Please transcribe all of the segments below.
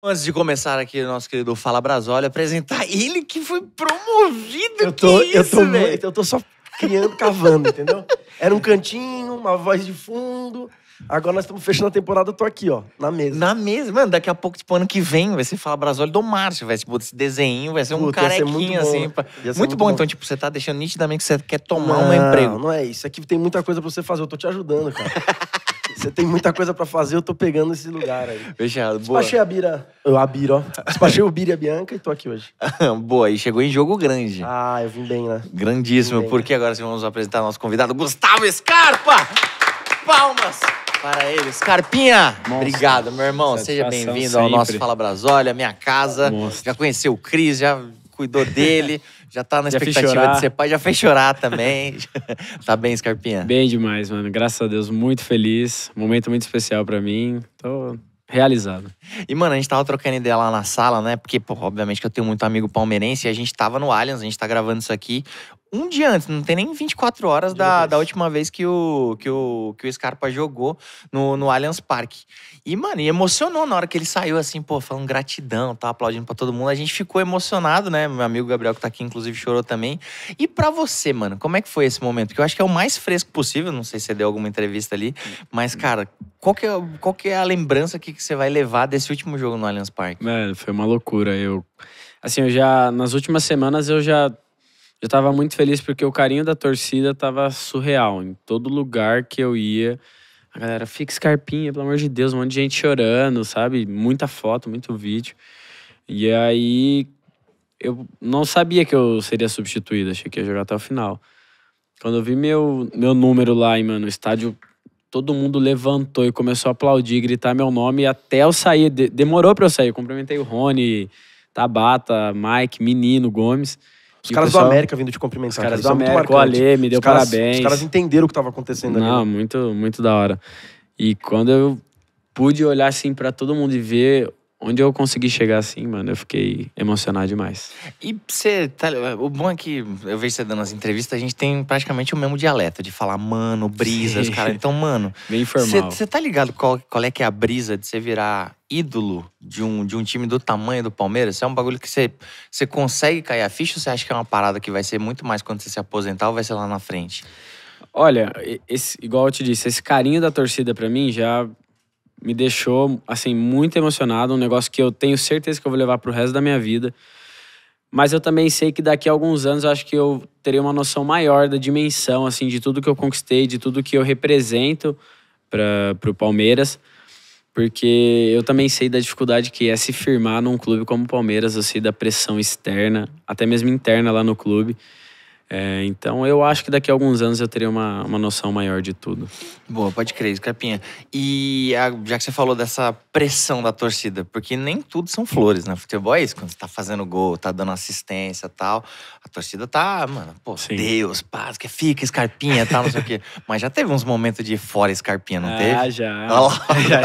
Antes de começar aqui o nosso querido Fala Brasólio, apresentar ele que foi promovido. Eu tô, que eu isso, velho? eu tô só criando, cavando, entendeu? Era um cantinho, uma voz de fundo. Agora nós estamos fechando a temporada, eu tô aqui, ó, na mesa. Na mesa, mano, daqui a pouco, tipo, ano que vem, vai ser Fala Brasólio do Márcio, vai tipo, esse desenho, vai ser um Puta, ser muito carequinho, assim. Né? pra- Muito, muito bom, bom. então, tipo, você tá deixando nitidamente que você quer tomar um emprego. Não é isso. Aqui tem muita coisa pra você fazer. Eu tô te ajudando, cara. Você tem muita coisa pra fazer, eu tô pegando esse lugar aí. Fechado, boa. Despachei a Bira. a Bira, ó. Despachei o Bira e a Bianca e tô aqui hoje. boa, e chegou em jogo grande. Ah, eu vim bem, né? Grandíssimo, bem, porque né? agora vamos apresentar nosso convidado, Gustavo Scarpa! Palmas! Para ele, Scarpinha! Obrigado, meu irmão. Seja bem-vindo ao nosso Fala Brasólia, minha casa. Nossa. Já conheceu o Cris, já cuidou dele. Já tá na expectativa de ser pai, já fez chorar também. tá bem, Scarpinha? Bem demais, mano. Graças a Deus, muito feliz. Momento muito especial para mim. Tô realizado. E, mano, a gente tava trocando ideia lá na sala, né? Porque, pô, obviamente que eu tenho muito amigo palmeirense e a gente tava no Allianz, a gente tá gravando isso aqui um dia antes, não tem nem 24 horas da, da última vez que o, que o, que o Scarpa jogou no, no Allianz Parque. E, mano, e emocionou na hora que ele saiu, assim, pô, falando gratidão, tá aplaudindo pra todo mundo. A gente ficou emocionado, né? Meu amigo Gabriel, que tá aqui, inclusive, chorou também. E para você, mano, como é que foi esse momento? Que eu acho que é o mais fresco possível, não sei se você deu alguma entrevista ali, mas, cara, qual que é, qual que é a lembrança que, que você vai levar desse último jogo no Allianz Parque? Mano, foi uma loucura. Eu, assim, eu já, nas últimas semanas, eu já eu tava muito feliz porque o carinho da torcida tava surreal. Em todo lugar que eu ia, a galera, fica escarpinha, pelo amor de Deus, um monte de gente chorando, sabe? Muita foto, muito vídeo. E aí eu não sabia que eu seria substituído, achei que ia jogar até o final. Quando eu vi meu, meu número lá, e, mano, estádio, todo mundo levantou e começou a aplaudir, gritar meu nome, até eu sair. De, demorou pra eu sair. Eu cumprimentei o Rony, Tabata, Mike, Menino, Gomes. Os caras pessoal, do América vindo te cumprimentar. Os caras do é América, o Alê me deu os caras, parabéns. Os caras entenderam o que estava acontecendo Não, ali. Não, muito, muito da hora. E quando eu pude olhar assim para todo mundo e ver onde eu consegui chegar assim, mano, eu fiquei emocionado demais. E você, tá, o bom é que eu vejo você dando as entrevistas, a gente tem praticamente o mesmo dialeto de falar, mano, brisa, os caras. Então, mano. Bem informal. Você tá ligado qual, qual é que é a brisa de você virar ídolo de um, de um time do tamanho do Palmeiras? Isso é um bagulho que você, você consegue cair a ficha ou você acha que é uma parada que vai ser muito mais quando você se aposentar ou vai ser lá na frente? Olha, esse, igual eu te disse, esse carinho da torcida para mim já me deixou assim muito emocionado, um negócio que eu tenho certeza que eu vou levar pro resto da minha vida. Mas eu também sei que daqui a alguns anos eu acho que eu teria uma noção maior da dimensão assim de tudo que eu conquistei, de tudo que eu represento para o Palmeiras, porque eu também sei da dificuldade que é se firmar num clube como o Palmeiras, eu sei da pressão externa, até mesmo interna lá no clube. É, então eu acho que daqui a alguns anos eu teria uma, uma noção maior de tudo. Boa, pode crer, Capinha. É e a, já que você falou dessa pressão da torcida, porque nem tudo são flores, né? Futebol é isso, quando você tá fazendo gol, tá dando assistência tal, a torcida tá, mano, pô, Sim. Deus, paz, que fica, escarpinha tal, não sei o quê. Mas já teve uns momentos de fora escarpinha, não ah, teve? já. Olha já.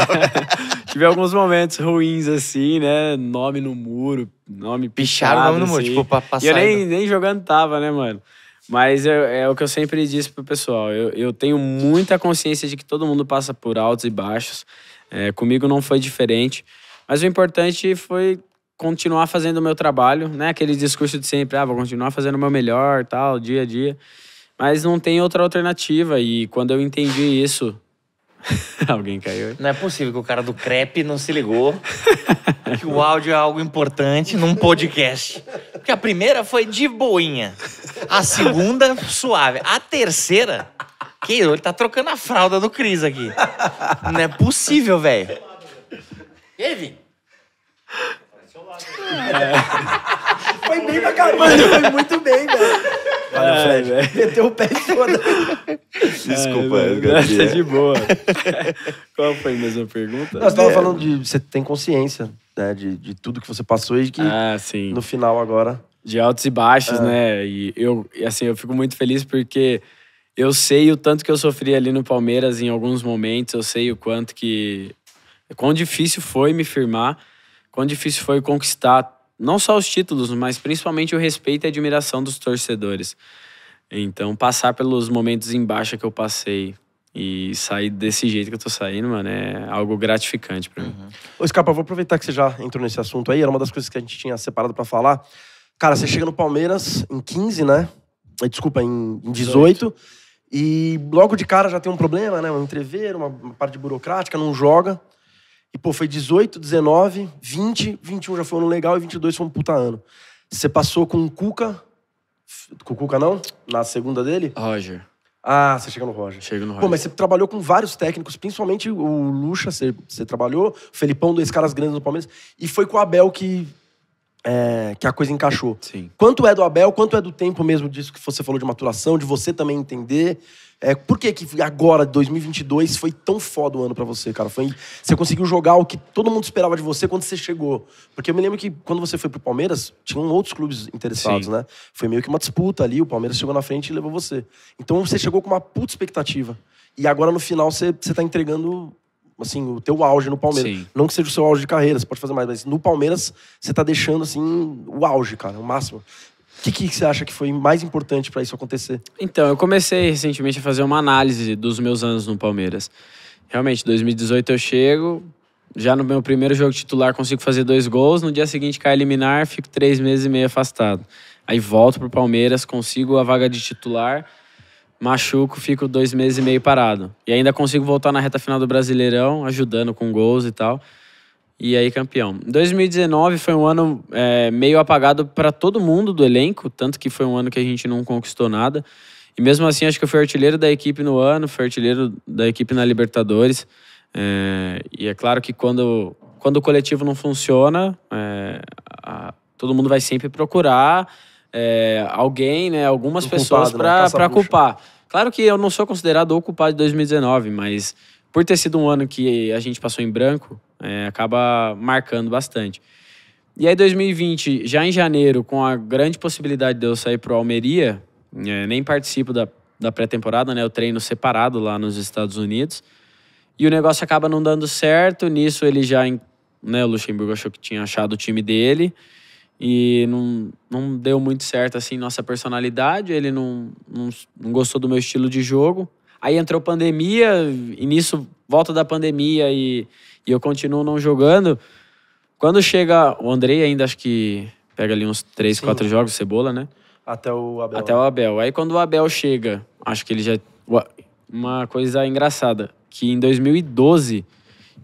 Tive alguns momentos ruins assim, né? Nome no muro, nome pichado. Picharam o nome no assim. tipo, passar. E eu nem, nem jogando tava, né, mano? Mas eu, é o que eu sempre disse pro pessoal. Eu, eu tenho muita consciência de que todo mundo passa por altos e baixos. É, comigo não foi diferente. Mas o importante foi continuar fazendo o meu trabalho, né? Aquele discurso de sempre, ah, vou continuar fazendo o meu melhor, tal, dia a dia. Mas não tem outra alternativa. E quando eu entendi isso Alguém caiu aí? Não é possível que o cara do crepe não se ligou que o áudio é algo importante num podcast. Porque a primeira foi de boinha. A segunda, suave. A terceira, que ele tá trocando a fralda do Cris aqui. Não é possível, velho. E aí, Vim? É. Foi bem pra caramba, foi muito bem, velho. Valeu, é. Fred. Meteu o pé de foda. Desculpa, é, é de boa. Qual foi a mesma pergunta? Nós estávamos é. falando de você tem consciência né, de, de tudo que você passou e que ah, no final agora. De altos e baixos, é. né? E eu, assim, eu fico muito feliz porque eu sei o tanto que eu sofri ali no Palmeiras em alguns momentos, eu sei o quanto que. quão difícil foi me firmar quão difícil foi conquistar não só os títulos, mas principalmente o respeito e admiração dos torcedores. Então, passar pelos momentos em baixa que eu passei e sair desse jeito que eu tô saindo, mano, é algo gratificante para mim. Uhum. Ô, Scarpa, vou aproveitar que você já entrou nesse assunto aí, era uma das coisas que a gente tinha separado para falar. Cara, você chega no Palmeiras em 15, né? Eh, desculpa, em 18. 18. E logo de cara já tem um problema, né? Um entreveiro, uma parte burocrática, não joga. E, pô, foi 18, 19, 20, 21 já foi um ano legal e 22 foi um puta ano. Você passou com o Cuca. Com o Cuca, não? Na segunda dele? Roger. Ah, você chega no Roger. Chega no Roger. Pô, mas você trabalhou com vários técnicos, principalmente o Lucha, você, você trabalhou, o Felipão, dois caras grandes no Palmeiras. E foi com o Abel que, é, que a coisa encaixou. Sim. Quanto é do Abel, quanto é do tempo mesmo disso que você falou de maturação, de você também entender? É, por que, que agora, 2022, foi tão foda o ano para você, cara? Foi, você conseguiu jogar o que todo mundo esperava de você quando você chegou. Porque eu me lembro que quando você foi pro Palmeiras, tinham outros clubes interessados, Sim. né? Foi meio que uma disputa ali, o Palmeiras chegou na frente e levou você. Então você chegou com uma puta expectativa. E agora no final você, você tá entregando assim, o teu auge no Palmeiras. Sim. Não que seja o seu auge de carreira, você pode fazer mais, mas no Palmeiras você tá deixando assim o auge, cara, o máximo. O que, que você acha que foi mais importante para isso acontecer? Então, eu comecei recentemente a fazer uma análise dos meus anos no Palmeiras. Realmente, 2018 eu chego, já no meu primeiro jogo titular consigo fazer dois gols, no dia seguinte cai eliminar, fico três meses e meio afastado. Aí volto pro Palmeiras, consigo a vaga de titular, machuco, fico dois meses e meio parado. E ainda consigo voltar na reta final do Brasileirão, ajudando com gols e tal. E aí, campeão. 2019 foi um ano é, meio apagado para todo mundo do elenco, tanto que foi um ano que a gente não conquistou nada. E mesmo assim, acho que eu fui artilheiro da equipe no ano, fui artilheiro da equipe na Libertadores. É, e é claro que quando, quando o coletivo não funciona, é, a, todo mundo vai sempre procurar é, alguém, né, algumas o pessoas né, para culpar. Claro que eu não sou considerado o culpado de 2019, mas por ter sido um ano que a gente passou em branco, é, acaba marcando bastante. E aí, 2020, já em janeiro, com a grande possibilidade de eu sair para o Almeria, é, nem participo da, da pré-temporada, né? Eu treino separado lá nos Estados Unidos. E o negócio acaba não dando certo. Nisso, ele já. Né, o Luxemburgo achou que tinha achado o time dele. E não, não deu muito certo, assim, nossa personalidade. Ele não, não, não gostou do meu estilo de jogo. Aí entrou pandemia, e nisso, volta da pandemia e e eu continuo não jogando. Quando chega o Andrei, ainda acho que pega ali uns 3, 4 jogos, cebola, né? Até o Abel. Até o Abel. Aí quando o Abel chega, acho que ele já. É uma coisa engraçada, que em 2012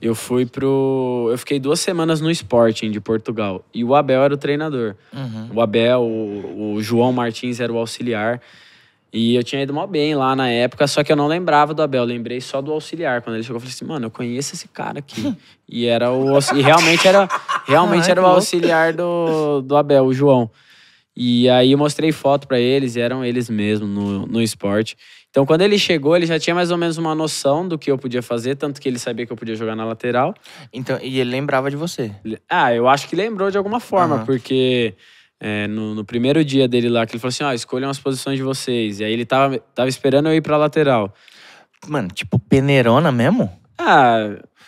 eu fui pro. Eu fiquei duas semanas no Sporting de Portugal. E o Abel era o treinador. Uhum. O Abel, o, o João Martins era o auxiliar. E eu tinha ido mal bem lá na época, só que eu não lembrava do Abel, eu lembrei só do auxiliar. Quando ele chegou, eu falei assim, mano, eu conheço esse cara aqui. e era o. E realmente era, realmente Ai, era o auxiliar do, do Abel, o João. E aí eu mostrei foto para eles, e eram eles mesmo no, no esporte. Então, quando ele chegou, ele já tinha mais ou menos uma noção do que eu podia fazer, tanto que ele sabia que eu podia jogar na lateral. Então, e ele lembrava de você? Ah, eu acho que lembrou de alguma forma, uhum. porque é, no, no, primeiro dia dele lá, que ele falou assim: ah, escolham as posições de vocês. E aí ele tava, tava esperando eu ir pra lateral. Mano, tipo, peneirona mesmo? Ah,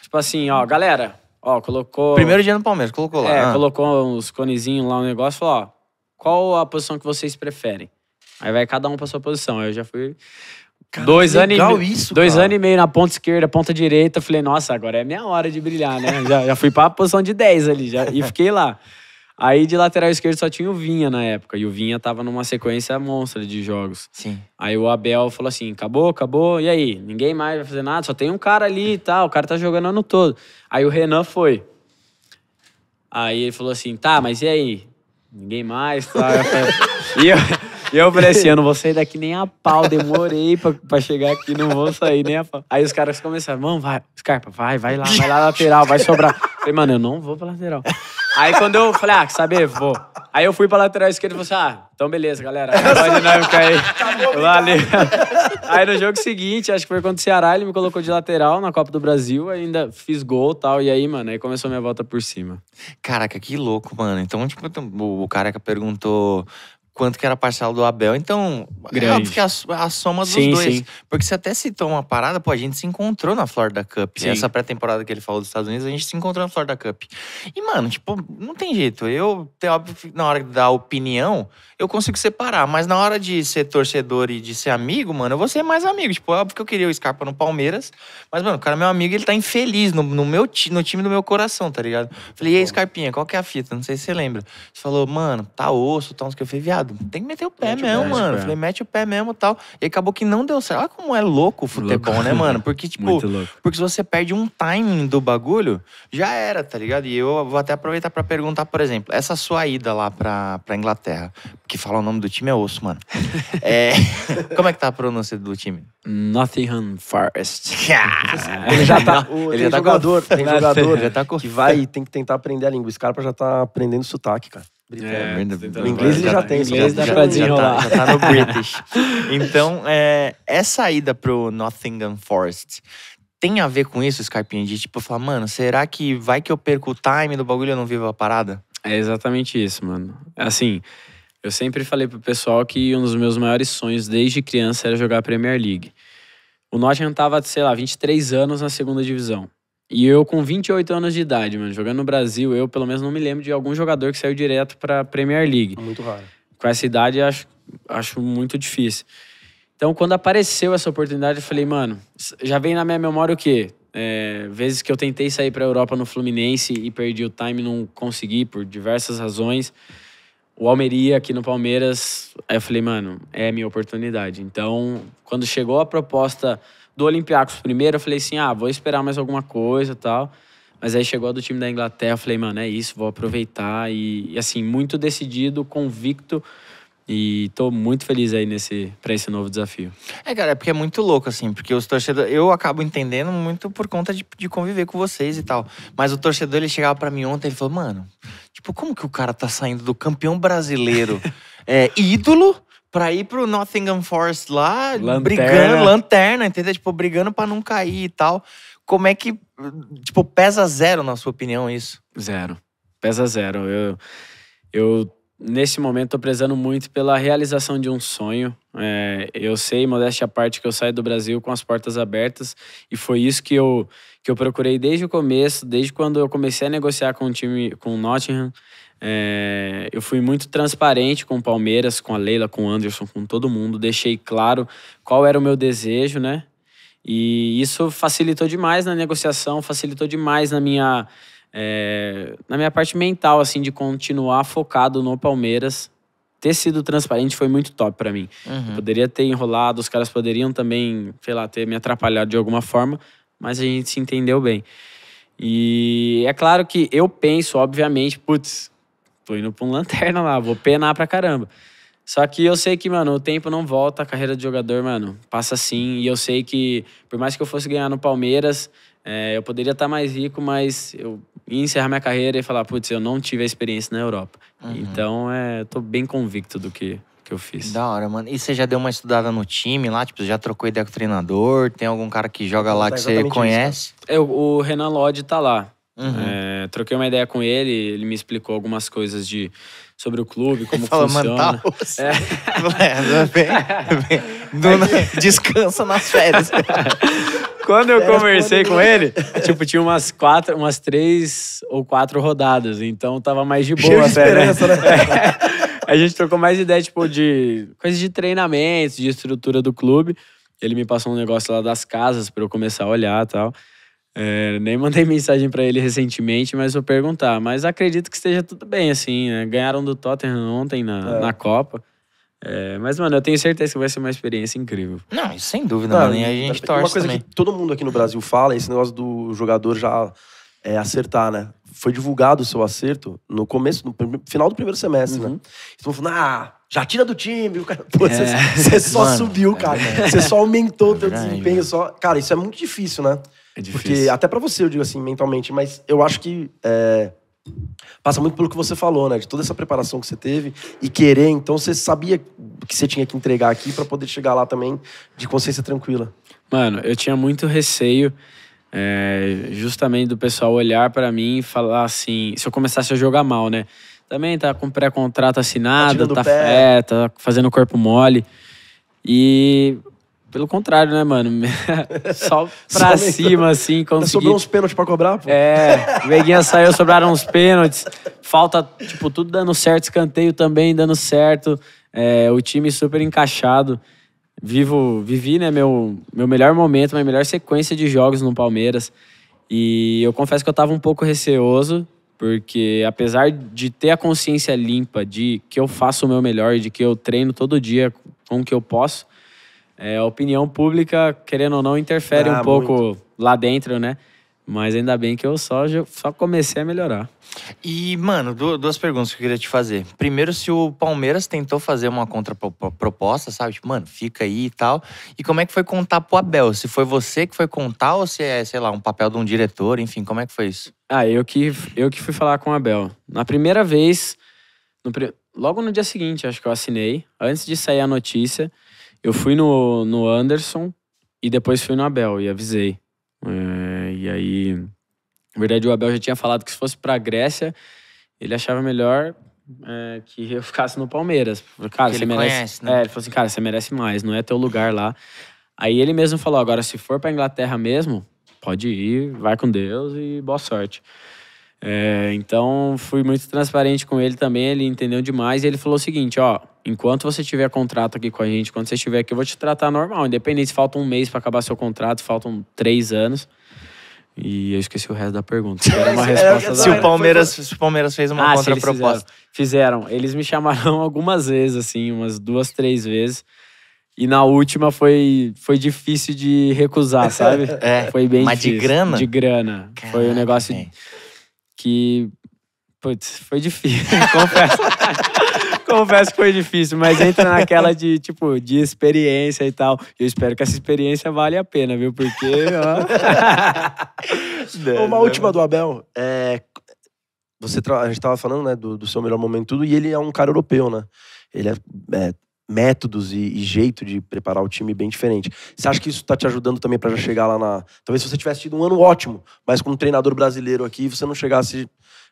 tipo assim, ó, galera, ó, colocou. Primeiro dia no Palmeiras, colocou lá. É, ah. colocou uns conezinhos lá, um negócio, falou: ó, qual a posição que vocês preferem? Aí vai cada um pra sua posição. Aí eu já fui. Cara, dois anos isso, Dois anos e meio na ponta esquerda, ponta direita. Falei, nossa, agora é minha hora de brilhar, né? já, já fui pra posição de 10 ali, já, e fiquei lá. Aí de lateral esquerdo só tinha o Vinha na época. E o Vinha tava numa sequência monstra de jogos. Sim. Aí o Abel falou assim: acabou, acabou. E aí? Ninguém mais vai fazer nada, só tem um cara ali e tal. O cara tá jogando ano todo. Aí o Renan foi. Aí ele falou assim: tá, mas e aí? Ninguém mais, tá? e eu. E eu falei assim, eu não vou sair daqui nem a pau, demorei pra, pra chegar aqui, não vou sair nem a pau. Aí os caras começaram, vamos, vai, Scarpa, vai, vai lá, vai lá lateral, vai sobrar. Eu falei, mano, eu não vou pra lateral. Aí quando eu falei, ah, saber, vou. Aí eu fui pra lateral esquerda e falei assim, ah, então beleza, galera. Acabou a dinâmica aí. Valeu. Aí no jogo seguinte, acho que foi contra o Ceará, ele me colocou de lateral na Copa do Brasil, ainda fiz gol e tal. E aí, mano, aí começou minha volta por cima. Caraca, que louco, mano. Então, tipo, o, cara que perguntou quanto que era parcial parcela do Abel. Então, é Grande. é óbvio que é a, é a soma dos sim, dois. Sim. Porque você até citou uma parada, pô, a gente se encontrou na Florida Cup. Sim. Essa pré-temporada que ele falou dos Estados Unidos, a gente se encontrou na Florida Cup. E, mano, tipo, não tem jeito. Eu, óbvio, na hora da opinião, eu consigo separar. Mas na hora de ser torcedor e de ser amigo, mano, eu vou ser mais amigo. Tipo, óbvio que eu queria o Scarpa no Palmeiras. Mas, mano, o cara é meu amigo ele tá infeliz no, no, meu, no time do meu coração, tá ligado? Tá falei, e aí, Scarpinha, qual que é a fita? Não sei se você lembra. Você falou, mano, tá osso, tá uns que eu fui viado tem que meter o pé mete mesmo, o pé, mano. Falei, mete o pé mesmo e tal. E acabou que não deu certo. Olha como é louco o futebol, louco. né, mano? Porque, tipo, porque se você perde um timing do bagulho, já era, tá ligado? E eu vou até aproveitar para perguntar, por exemplo, essa sua ida lá pra, pra Inglaterra, que fala o nome do time é osso, mano. é, como é que tá a pronúncia do time? Nottingham Forest. ele já tá. O, ele já tá jogador, com... tem jogador já tá com... que vai tem que tentar aprender a língua. Esse cara já tá aprendendo sotaque, cara. É, tá inglês ele já tem, inglês dá pra desenrolar. Já tá, já tá no British. então, é, essa ida pro Nottingham Forest tem a ver com isso, Skypinha? De tipo, falar, mano, será que vai que eu perco o time do bagulho e eu não vivo a parada? É exatamente isso, mano. Assim, eu sempre falei pro pessoal que um dos meus maiores sonhos desde criança era jogar a Premier League. O Nottingham tava, sei lá, 23 anos na segunda divisão. E eu com 28 anos de idade, mano, jogando no Brasil, eu pelo menos não me lembro de algum jogador que saiu direto para Premier League. Muito raro. Com essa idade, acho, acho muito difícil. Então, quando apareceu essa oportunidade, eu falei, mano, já vem na minha memória o quê? É, vezes que eu tentei sair a Europa no Fluminense e perdi o time, não consegui por diversas razões. O Almeria aqui no Palmeiras, aí eu falei, mano, é a minha oportunidade. Então, quando chegou a proposta do Olympiacos primeiro, eu falei assim: ah, vou esperar mais alguma coisa tal. Mas aí chegou a do time da Inglaterra, eu falei, mano, é isso, vou aproveitar. E, e assim, muito decidido, convicto. E tô muito feliz aí nesse para esse novo desafio. É, cara, é porque é muito louco, assim, porque os torcedores. Eu acabo entendendo muito por conta de, de conviver com vocês e tal. Mas o torcedor, ele chegava para mim ontem e falou, mano, tipo, como que o cara tá saindo do campeão brasileiro é, ídolo pra ir pro Nottingham Forest lá, lanterna. brigando, lanterna, entendeu? Tipo, brigando pra não cair e tal. Como é que, tipo, pesa zero, na sua opinião, isso? Zero. Pesa zero. Eu, eu nesse momento, tô prezando muito pela realização de um sonho. É, eu sei, modéstia à parte, que eu saio do Brasil com as portas abertas e foi isso que eu, que eu procurei desde o começo, desde quando eu comecei a negociar com o time, com o Nottingham. É, eu fui muito transparente com o Palmeiras, com a Leila, com o Anderson, com todo mundo. Deixei claro qual era o meu desejo, né? E isso facilitou demais na negociação, facilitou demais na minha, é, na minha parte mental, assim, de continuar focado no Palmeiras. Ter sido transparente foi muito top para mim. Uhum. Poderia ter enrolado, os caras poderiam também, sei lá, ter me atrapalhado de alguma forma, mas a gente se entendeu bem. E é claro que eu penso, obviamente, putz, tô indo pra um lanterna lá, vou penar pra caramba. Só que eu sei que, mano, o tempo não volta, a carreira de jogador, mano, passa assim. E eu sei que, por mais que eu fosse ganhar no Palmeiras, é, eu poderia estar tá mais rico, mas eu ia encerrar minha carreira e falar, putz, eu não tive a experiência na Europa. Uhum. Então, é, tô bem convicto do que, que eu fiz. Da hora, mano. E você já deu uma estudada no time lá? Tipo, já trocou ideia com o treinador? Tem algum cara que joga lá tá que você conhece? Isso, é, o Renan Lodge tá lá. Uhum. É, troquei uma ideia com ele, ele me explicou algumas coisas de, sobre o clube, como Fala, funciona. É. é, descansa nas férias. Quando eu conversei com ele, tipo, tinha umas quatro, umas três ou quatro rodadas, então tava mais de boa. Até, né? né? a gente trocou mais ideia, tipo, de coisas de treinamento, de estrutura do clube. Ele me passou um negócio lá das casas para eu começar a olhar e tal. É, nem mandei mensagem para ele recentemente, mas vou perguntar. Mas acredito que esteja tudo bem, assim, né? Ganharam do Tottenham ontem na, é. na Copa. É, mas, mano, eu tenho certeza que vai ser uma experiência incrível. Não, sem dúvida, tá, mano. E a gente uma torce Uma coisa também. que todo mundo aqui no Brasil fala é esse negócio do jogador já é, acertar, né? Foi divulgado o seu acerto no começo, no final do primeiro semestre, né? uhum. né? Estão falando, ah, já tira do time. pô, você, é. só mano, subiu, cara. É você só aumentou o teu desempenho. Só... Cara, isso é muito difícil, né? É difícil. Porque até para você, eu digo assim, mentalmente, mas eu acho que é, passa muito pelo que você falou, né? De toda essa preparação que você teve e querer, então você sabia que você tinha que entregar aqui para poder chegar lá também de consciência tranquila. Mano, eu tinha muito receio é, justamente do pessoal olhar para mim e falar assim, se eu começasse a jogar mal, né? Também tá com pré-contrato tá assinado, tá, tá, é, tá fazendo corpo mole. E pelo contrário, né, mano? Só pra Só cima, assim, conseguir... Sobrou uns pênaltis pra cobrar, pô. É, o Veguinha saiu, sobraram uns pênaltis. Falta, tipo, tudo dando certo, escanteio também dando certo. É, o time super encaixado. Vivo, vivi, né, meu, meu melhor momento, minha melhor sequência de jogos no Palmeiras. E eu confesso que eu tava um pouco receoso, porque apesar de ter a consciência limpa de que eu faço o meu melhor, de que eu treino todo dia com o que eu posso é, a opinião pública, querendo ou não, interfere ah, um pouco muito. lá dentro, né? Mas ainda bem que eu só, só comecei a melhorar. E, mano, duas perguntas que eu queria te fazer. Primeiro, se o Palmeiras tentou fazer uma contraproposta, sabe? Tipo, mano, fica aí e tal. E como é que foi contar pro Abel? Se foi você que foi contar ou se é, sei lá, um papel de um diretor, enfim, como é que foi isso? Ah, eu que, eu que fui falar com o Abel. Na primeira vez, no, logo no dia seguinte, acho que eu assinei, antes de sair a notícia. Eu fui no, no Anderson e depois fui no Abel e avisei. É, e aí, na verdade, o Abel já tinha falado que se fosse para a Grécia, ele achava melhor é, que eu ficasse no Palmeiras. Cara, Porque você merece. Conhece, né? É, ele falou assim, cara, você merece mais, não é teu lugar lá. Aí ele mesmo falou: agora, se for para Inglaterra mesmo, pode ir, vai com Deus e boa sorte. É, então, fui muito transparente com ele também, ele entendeu demais. E ele falou o seguinte, ó, enquanto você tiver contrato aqui com a gente, quando você estiver aqui, eu vou te tratar normal. Independente se falta um mês para acabar seu contrato, faltam três anos. E eu esqueci o resto da pergunta. Era uma é, é, resposta é, se, da... o Palmeiras, se o Palmeiras fez uma ah, contraproposta. Fizeram, fizeram. Eles me chamaram algumas vezes, assim, umas duas, três vezes. E na última foi, foi difícil de recusar, sabe? É, foi bem mas difícil. Mas de grana? De grana. foi um negócio. É que. Putz, foi difícil, confesso. confesso que foi difícil, mas entra naquela de, tipo, de experiência e tal. Eu espero que essa experiência vale a pena, viu? Porque, ó... Uma última do Abel. É, você A gente tava falando, né, do, do seu melhor momento tudo, e ele é um cara europeu, né? Ele é, é métodos e, e, jeito de preparar o time bem diferente. Você acha que isso está te ajudando também para já chegar lá na. Talvez se você tivesse tido um ano ótimo, mas com um treinador brasileiro aqui, você não chegasse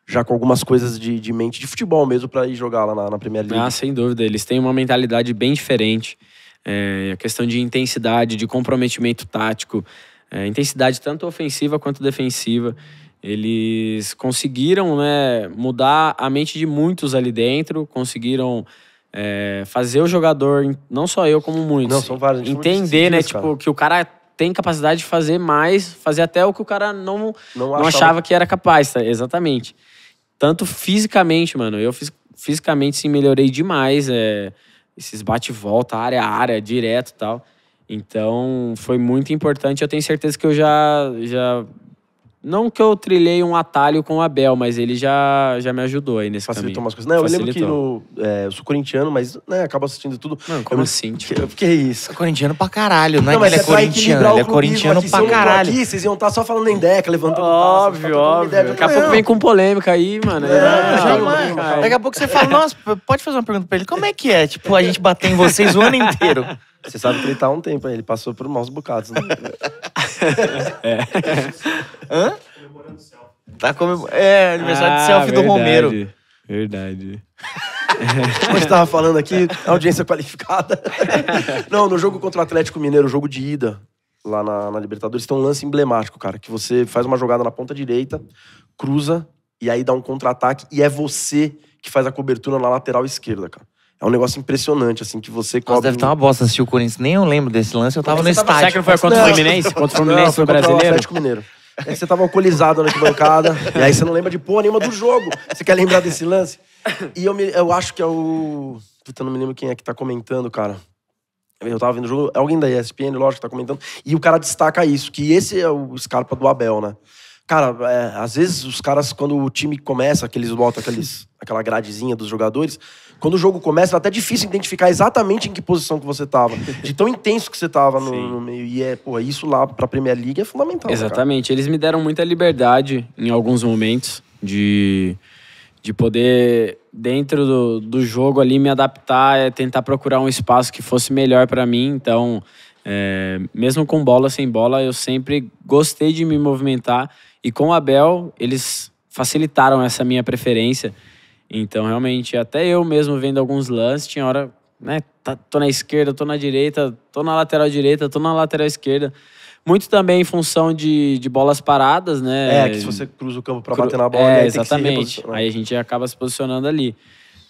já com algumas coisas de, de mente de futebol mesmo para ir jogar lá na, na Primeira Liga. Ah, sem dúvida. Eles têm uma mentalidade bem diferente. É, a questão de intensidade, de comprometimento tático, é, intensidade tanto ofensiva quanto defensiva. Eles conseguiram né, mudar a mente de muitos ali dentro, conseguiram é, fazer o jogador, não só eu, como muitos. Não, são vários. Entender, né? tipo, que o cara tem capacidade de fazer mais, fazer até o que o cara não, não, não achava... achava que era capaz, tá? Exatamente. Tanto fisicamente, mano. Eu fiz, fisicamente, sim, melhorei demais. É, esses bate-volta, área a área, direto e tal. Então, foi muito importante. Eu tenho certeza que eu já, já não que eu trilhei um atalho com o Abel, mas ele já, já me ajudou aí nesse Facilitou caminho. umas coisas. Não, Facilitou. eu lembro que no, é, eu sou corintiano, mas né, assistindo tudo. como eu, assim? Tipo? Eu fiquei isso. É corintiano pra caralho, não, é não é ele é corintiano. Ele é corintiano pra tá caralho. Aqui, vocês iam estar tá só falando em deca, levantando Óbvio, taça, óbvio. Deca, Daqui a pouco vem com polêmica aí, mano. É, é, jamais. Daqui a pouco você fala, nossa, pode fazer uma pergunta pra ele. Como é que é, tipo, a gente bater em vocês o ano inteiro? Você sabe que ele tá há um tempo aí, ele passou por maus bocados, né? é. Hã? Tá comemorando É, aniversário de ah, selfie verdade, do Romero. Verdade. Como estava falando aqui, é audiência qualificada. Não, no jogo contra o Atlético Mineiro, jogo de ida lá na, na Libertadores, tem um lance emblemático, cara, que você faz uma jogada na ponta direita, cruza e aí dá um contra-ataque e é você que faz a cobertura na lateral esquerda, cara. É um negócio impressionante, assim, que você cobre... deve estar tá uma bosta assistir o Corinthians. Nem eu lembro desse lance, eu tava no estádio. Será que não foi contra o Fluminense? Contra o Fluminense foi, foi brasileiro? o Atlético Mineiro. É que você tava alcoolizado na arquibancada, e aí você não lembra de porra nenhuma do jogo. Você quer lembrar desse lance? E eu, me, eu acho que é o... Puta, não me lembro quem é que tá comentando, cara. Eu tava vendo o jogo, é alguém da ESPN, lógico, tá comentando. E o cara destaca isso, que esse é o Scarpa do Abel, né? Cara, é, às vezes os caras, quando o time começa, que eles botam aqueles, aquela gradezinha dos jogadores, quando o jogo começa, é até difícil identificar exatamente em que posição que você tava. De tão intenso que você tava no, no meio. E é, pô, isso lá pra Premier League é fundamental. Exatamente. Cara. Eles me deram muita liberdade em alguns momentos de, de poder, dentro do, do jogo ali, me adaptar, é, tentar procurar um espaço que fosse melhor para mim. Então, é, mesmo com bola, sem bola, eu sempre gostei de me movimentar e com o Abel, eles facilitaram essa minha preferência. Então, realmente, até eu mesmo vendo alguns lances, tinha hora, né? Tá, tô na esquerda, tô na direita, tô na lateral direita, tô na lateral esquerda. Muito também em função de, de bolas paradas, né? É, que se você cruza o campo para Cru... bater na bola, é, aí exatamente. aí a gente acaba se posicionando ali.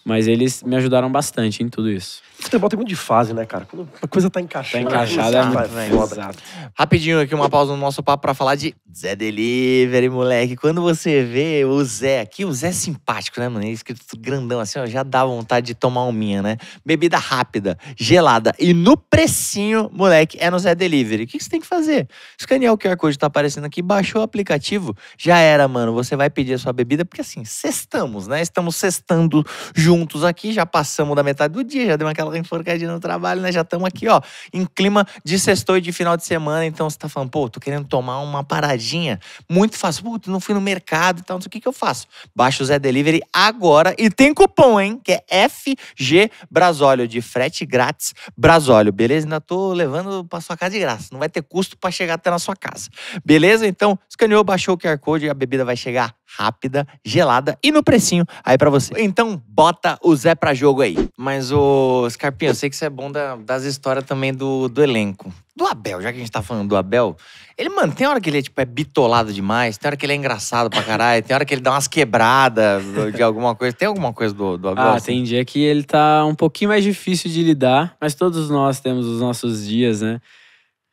Mas eles me ajudaram bastante em tudo isso. Futebol tem muito de fase, né, cara? Quando a coisa tá, tá encaixada. Tá encaixada, é foda. Exato. Rapidinho aqui, uma pausa no nosso papo pra falar de Zé Delivery, moleque. Quando você vê o Zé aqui, o Zé é simpático, né, mano? Ele é escrito grandão assim, ó, já dá vontade de tomar um minha, né? Bebida rápida, gelada. E no precinho, moleque, é no Zé Delivery. O que, que você tem que fazer? Escanear o QR Code tá aparecendo aqui, baixou o aplicativo, já era, mano. Você vai pedir a sua bebida, porque assim, sextamos, né? Estamos sextando juntos aqui, já passamos da metade do dia, já deu aquela porra, no trabalho, né? Já estamos aqui, ó, em clima de sexto e de final de semana. Então você tá falando, pô, tô querendo tomar uma paradinha. Muito fácil. Putz, não fui no mercado e tal, não sei o que, que eu faço. Baixa o Zé Delivery agora e tem cupom, hein? Que é FG Brasólio, de frete grátis Brasólio. Beleza? Ainda tô levando pra sua casa de graça. Não vai ter custo para chegar até na sua casa. Beleza? Então, escaneou, baixou o QR Code e a bebida vai chegar rápida, gelada e no precinho aí para você. Então, bota o Zé pra jogo aí. Mas os Scarpinho, eu sei que você é bom da, das histórias também do, do elenco. Do Abel, já que a gente tá falando do Abel, ele, mano, tem hora que ele é, tipo, é bitolado demais, tem hora que ele é engraçado pra caralho, tem hora que ele dá umas quebradas de alguma coisa. Tem alguma coisa do, do Abel? Ah, assim? tem dia que ele tá um pouquinho mais difícil de lidar, mas todos nós temos os nossos dias, né?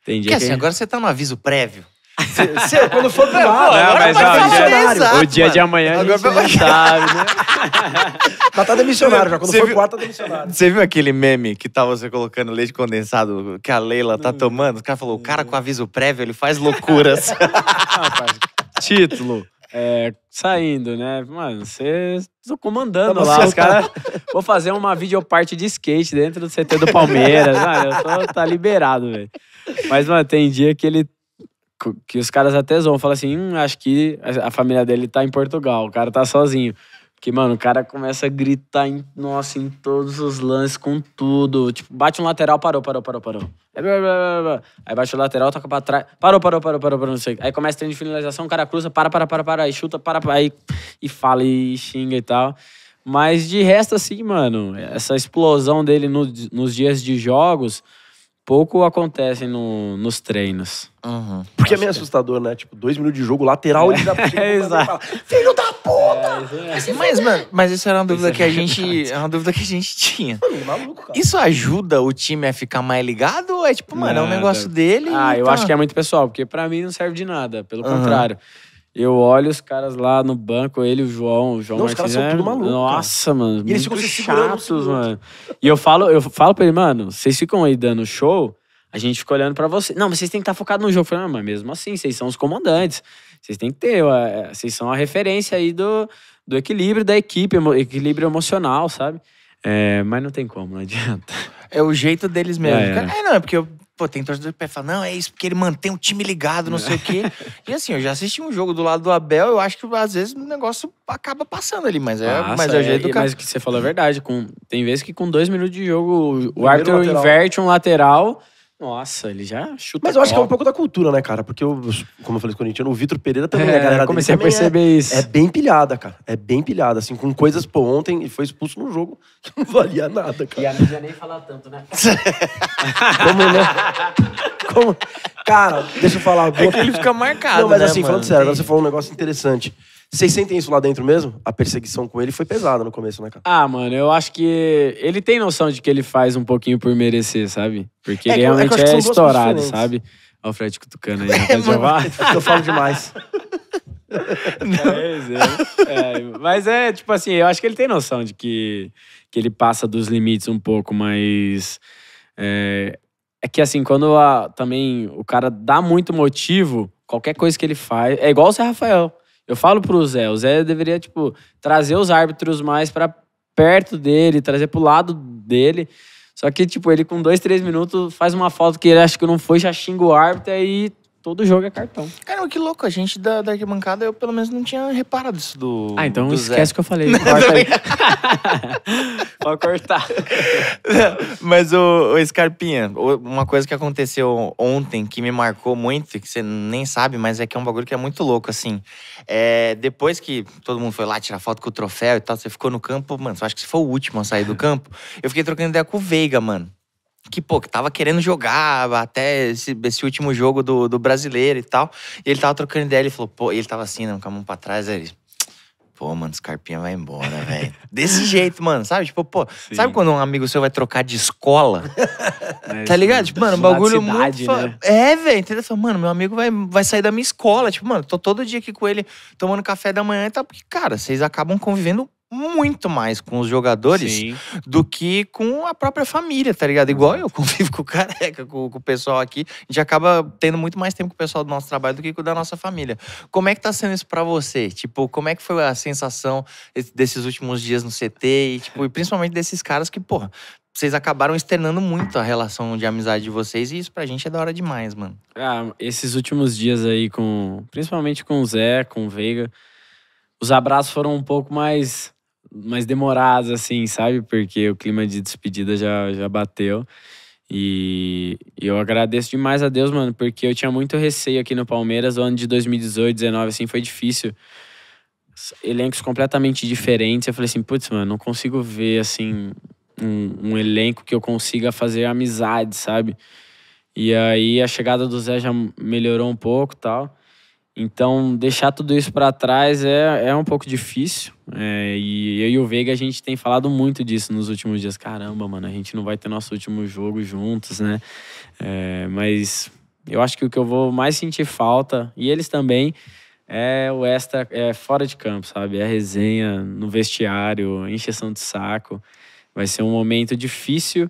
Tem dia Porque, que... assim, agora você tá no aviso prévio. Se, se, quando for pro mar, né? mas, o, dia, o dia de amanhã agora a gente sabe, né? Mas tá demissionário já. Quando for viu, pro tá demissionário. Você viu aquele meme que tava tá você colocando leite condensado que a Leila tá hum. tomando? O cara falou, o cara com aviso prévio, ele faz loucuras. Rapaz, título. É, saindo, né? Mano, você tô comandando lá. Os caras. Vou fazer uma videoparte de skate dentro do CT do Palmeiras. mano, eu tô, tá liberado, velho. Mas, mano, tem dia que ele que os caras até zoam, falam assim, hum, acho que a família dele tá em Portugal, o cara tá sozinho. Porque, mano, o cara começa a gritar, em, nossa, em todos os lances, com tudo. Tipo, bate um lateral, parou, parou, parou, parou. Aí bate o lateral, toca pra trás, parou, parou, parou, parou, parou não sei. Aí começa a ter de finalização, o cara cruza, para, para, para, para, aí chuta, para, para, aí e fala e xinga e tal. Mas de resto, assim, mano, essa explosão dele no, nos dias de jogos pouco acontecem no, nos treinos. Uhum. Porque é meio assustador, né? Tipo, dois minutos de jogo, lateral, é. ele dá é, exato. Filho da puta! É, é. Mas, né? mano, mas isso era uma dúvida isso é que a gente. É uma dúvida que a gente tinha. Mano, maluco, cara. Isso ajuda o time a ficar mais ligado? Ou é tipo, mano, é um negócio dele? Ah, então... eu tá? acho que é muito pessoal, porque para mim não serve de nada. Pelo uhum. contrário. Eu olho os caras lá no banco, ele, o João, o João Não, Martins. Os caras são tudo né? maluco. Nossa, mano. E eles ficam chatos, mano. E eu falo, eu falo pra ele, mano, vocês ficam aí dando show, a gente fica olhando pra vocês. Não, mas vocês têm que estar tá focados no jogo. Eu falei, mas mesmo assim, vocês são os comandantes. Vocês têm que ter, é, vocês são a referência aí do, do equilíbrio da equipe, equilíbrio emocional, sabe? É, mas não tem como, não adianta. É o jeito deles mesmo. É, é. é não, é porque eu pô, tem torcedor que pé fala, não, é isso, porque ele mantém o time ligado, não sei o quê. E assim, eu já assisti um jogo do lado do Abel, eu acho que às vezes o negócio acaba passando ali, mas é, mas é, o jeito é, do cara. Mas o que você falou é verdade. Com, tem vezes que com dois minutos de jogo, o árbitro inverte um lateral nossa, ele já chuta. Mas eu acho que é um pouco da cultura, né, cara? Porque eu, como eu falei com o o Vitor Pereira também, é, a galera comecei a é- perceber é, isso. É bem pilhada, cara. É bem pilhada, assim, com coisas, pô, ontem e foi expulso no jogo que não valia nada, cara. E a mídia nem fala tanto, né? como, né? Como... Cara, deixa eu falar. É que ele fica marcado, Não, mas né, assim, mano? falando sério, agora você falou um negócio interessante. Vocês sentem isso lá dentro mesmo? A perseguição com ele foi pesada no começo, né, cara? Ah, mano, eu acho que ele tem noção de que ele faz um pouquinho por merecer, sabe? Porque é, ele é realmente é, é estourado, sabe? Olha o Fred cutucando aí, né, é, mano, é eu falo demais. É, é, mas é, tipo assim, eu acho que ele tem noção de que, que ele passa dos limites um pouco, mas. É, é que assim, quando a, também o cara dá muito motivo, qualquer coisa que ele faz. É igual o Zé Rafael. Eu falo pro Zé, o Zé deveria, tipo, trazer os árbitros mais para perto dele, trazer pro lado dele. Só que, tipo, ele com dois, três minutos faz uma falta que ele acha que não foi, já xinga o árbitro e todo jogo é cartão. Cara, que louco, a gente da, da arquibancada, eu pelo menos não tinha reparado isso do. Ah, então do esquece o que eu falei. Não, corta aí. Pode cortar. Mas o, o Scarpinha, uma coisa que aconteceu ontem que me marcou muito, que você nem sabe, mas é que é um bagulho que é muito louco, assim. É, depois que todo mundo foi lá tirar foto com o troféu e tal, você ficou no campo, mano, eu acho que você foi o último a sair do campo. Eu fiquei trocando ideia com o Veiga, mano que, pô, que tava querendo jogar até esse, esse último jogo do, do, brasileiro e tal. E ele tava trocando ideia, ele falou, pô, ele tava assim, não, né, com a mão pra trás, ele. Pô, mano, Scarpinha vai embora, velho. Desse jeito, mano, sabe? Tipo, pô, Sim. sabe quando um amigo seu vai trocar de escola? Tá é, tá ligado? Tipo, mano, um bagulho cidade, muito. Né? É, velho, entendeu? Mano, meu amigo vai, vai sair da minha escola. Tipo, mano, tô todo dia aqui com ele tomando café da manhã e tal. Porque, cara, vocês acabam convivendo muito mais com os jogadores Sim. do que com a própria família, tá ligado? Igual eu convivo com o careca, com, com, o pessoal aqui, a gente acaba tendo muito mais tempo com o pessoal do nosso trabalho do que com o da nossa família. Como é que tá sendo isso para você? Tipo, como é que foi a sensação desses últimos dias no CT e, tipo, e principalmente desses caras que, porra, vocês acabaram externando muito a relação de amizade de vocês e isso pra gente é da hora demais, mano. Ah, esses últimos dias aí com, principalmente com o Zé, com o Veiga, os abraços foram um pouco mais mais demoradas, assim, sabe? Porque o clima de despedida já, já bateu. E eu agradeço demais a Deus, mano, porque eu tinha muito receio aqui no Palmeiras. O ano de 2018, 19, assim, foi difícil. Elencos completamente diferentes. Eu falei assim, putz, mano, não consigo ver, assim, um, um, elenco que eu consiga fazer amizade, sabe? E aí a chegada do Zé já melhorou um pouco tal. Então, deixar tudo isso para trás é, é um pouco difícil. É, e eu e o Veiga, a gente tem falado muito disso nos últimos dias. Caramba, mano, a gente não vai ter nosso último jogo juntos, né? É, mas eu acho que o que eu vou mais sentir falta, e eles também, é o extra é fora de campo, sabe? É resenha no vestiário, encheção de saco. Vai ser um momento difícil,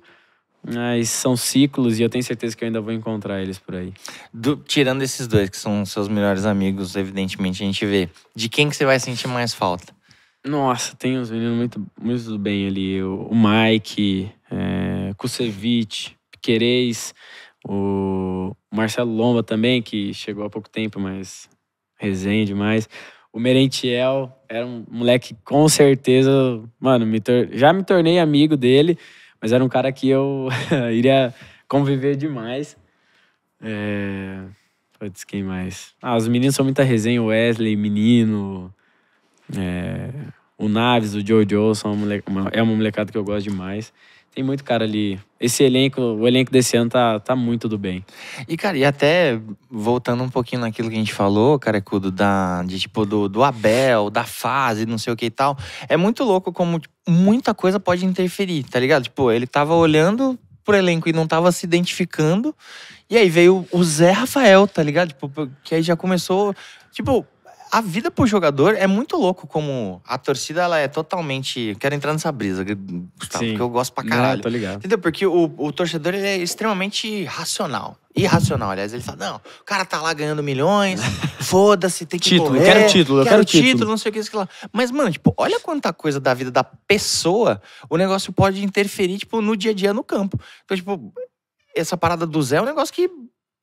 mas é, são ciclos e eu tenho certeza que eu ainda vou encontrar eles por aí. Do, tirando esses dois, que são seus melhores amigos, evidentemente, a gente vê. De quem que você vai sentir mais falta? Nossa, tem uns meninos muito, muito bem ali. O, o Mike, é, Kusevich, Piquerez, o Marcelo Lomba também, que chegou há pouco tempo, mas resenha demais. O Merentiel era um moleque com certeza, mano, me já me tornei amigo dele. Mas era um cara que eu iria conviver demais. É... Putz, quem mais? Ah, os meninos são muita resenha. O Wesley, menino. É... O Naves, o Jojo, são é uma molecada que eu gosto demais tem muito cara ali. Esse elenco, o elenco desse ano tá, tá muito do bem. E, cara, e até voltando um pouquinho naquilo que a gente falou, Carecudo, da, de tipo do, do Abel, da fase, não sei o que e tal. É muito louco como tipo, muita coisa pode interferir, tá ligado? Tipo, ele tava olhando pro elenco e não tava se identificando. E aí veio o Zé Rafael, tá ligado? Tipo, que aí já começou. Tipo, a vida pro jogador é muito louco, como a torcida ela é totalmente. Quero entrar nessa brisa, Gustavo, porque eu gosto pra caralho. Não, tô ligado. Entendeu? Porque o, o torcedor ele é extremamente racional. Irracional, aliás. Ele fala: não, o cara tá lá ganhando milhões, foda-se, tem que título, correr. Quero título, eu quero, quero título. título, não sei o que, isso que lá. Mas, mano, tipo, olha quanta coisa da vida da pessoa o negócio pode interferir, tipo, no dia a dia no campo. Então, tipo, essa parada do Zé é um negócio que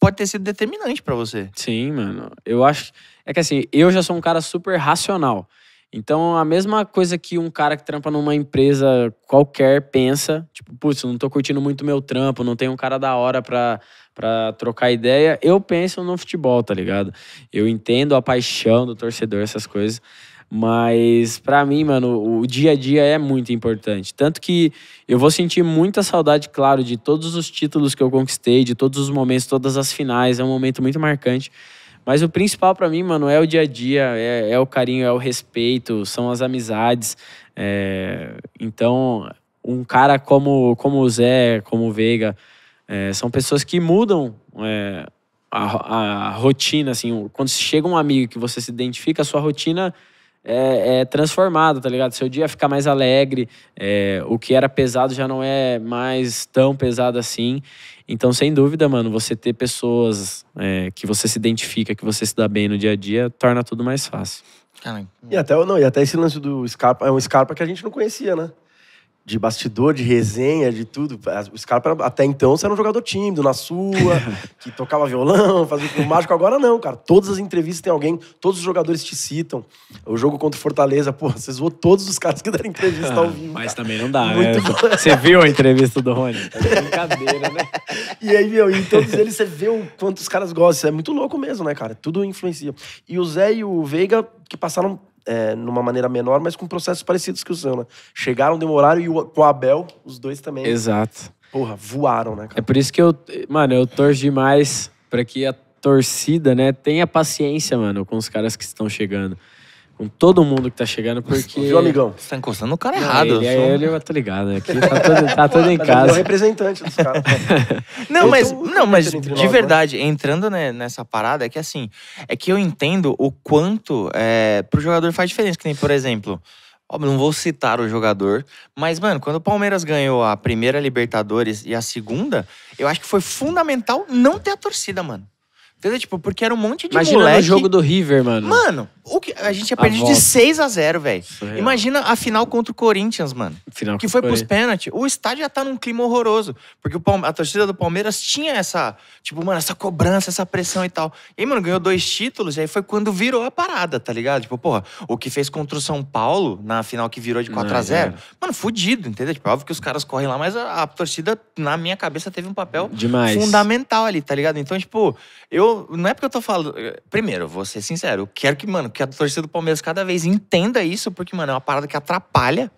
pode ter sido determinante para você. Sim, mano. Eu acho. É que assim, eu já sou um cara super racional. Então, a mesma coisa que um cara que trampa numa empresa qualquer pensa, tipo, putz, não tô curtindo muito meu trampo, não tem um cara da hora pra, pra trocar ideia, eu penso no futebol, tá ligado? Eu entendo a paixão do torcedor, essas coisas. Mas para mim, mano, o dia a dia é muito importante. Tanto que eu vou sentir muita saudade, claro, de todos os títulos que eu conquistei, de todos os momentos, todas as finais. É um momento muito marcante. Mas o principal para mim, mano, é o dia a dia, é, é, o carinho, é o respeito, são as amizades. É... Então, um cara como, como o Zé, como o Veiga, é, são pessoas que mudam é, a, a, rotina, assim. Quando chega um amigo que você se identifica, a sua rotina é, é, transformado, tá ligado? Seu dia fica mais alegre, é, o que era pesado já não é mais tão pesado assim. Então, sem dúvida, mano, você ter pessoas é, que você se identifica, que você se dá bem no dia a dia, torna tudo mais fácil. E até, não, e até esse lance do Scarpa, é um Scarpa que a gente não conhecia, né? de bastidor, de resenha, de tudo. Os caras até então, você era um jogador tímido, na sua, que tocava violão, fazia um mágico. Agora não, cara. Todas as entrevistas tem alguém, todos os jogadores te citam. O jogo contra o Fortaleza, pô, você zoou todos os caras que deram entrevista ao ah, vivo. Mas cara. também não dá, né? Você viu a entrevista do Rony? É brincadeira, né? e aí, meu, em todos eles você vê o quanto os caras gostam. Isso é muito louco mesmo, né, cara? Tudo influencia. E o Zé e o Veiga, que passaram é, numa maneira menor, mas com processos parecidos que o seu, né? Chegaram, demoraram e o, com o Abel, os dois também. Exato. Porra, voaram, né, cara? É por isso que eu, mano, eu torço demais para que a torcida, né, tenha paciência, mano, com os caras que estão chegando com todo mundo que tá chegando, porque. Viu, amigão? Você tá encostando no cara errado. Ele, é sou... ele, eu tô ligado. Aqui tá todo, tá todo em tá casa. É o representante dos caras. não, mas, não, mas de né? verdade, entrando nessa parada, é que assim, é que eu entendo o quanto é, pro jogador faz diferença. Que nem, por exemplo, Óbvio, não vou citar o jogador, mas, mano, quando o Palmeiras ganhou a primeira Libertadores e a segunda, eu acho que foi fundamental não ter a torcida, mano. Entendeu? Tipo, porque era um monte de Imagina moleque... Imagina no jogo do River, mano. Mano, o que, a gente tinha perdido de 6 a 0 velho. É Imagina a final contra o Corinthians, mano. Final que foi pros pênaltis. O estádio já tá num clima horroroso. Porque a torcida do Palmeiras tinha essa, tipo, mano, essa cobrança, essa pressão e tal. E aí, mano, ganhou dois títulos e aí foi quando virou a parada, tá ligado? Tipo, porra, o que fez contra o São Paulo na final que virou de 4 Não, a 0 é. Mano, fudido, entendeu? Tipo, é óbvio que os caras correm lá, mas a, a torcida, na minha cabeça, teve um papel Demais. fundamental ali, tá ligado? Então, tipo, eu. Não é porque eu tô falando. Primeiro, vou ser sincero, eu quero que, mano que a torcida do Palmeiras cada vez entenda isso, porque, mano, é uma parada que atrapalha,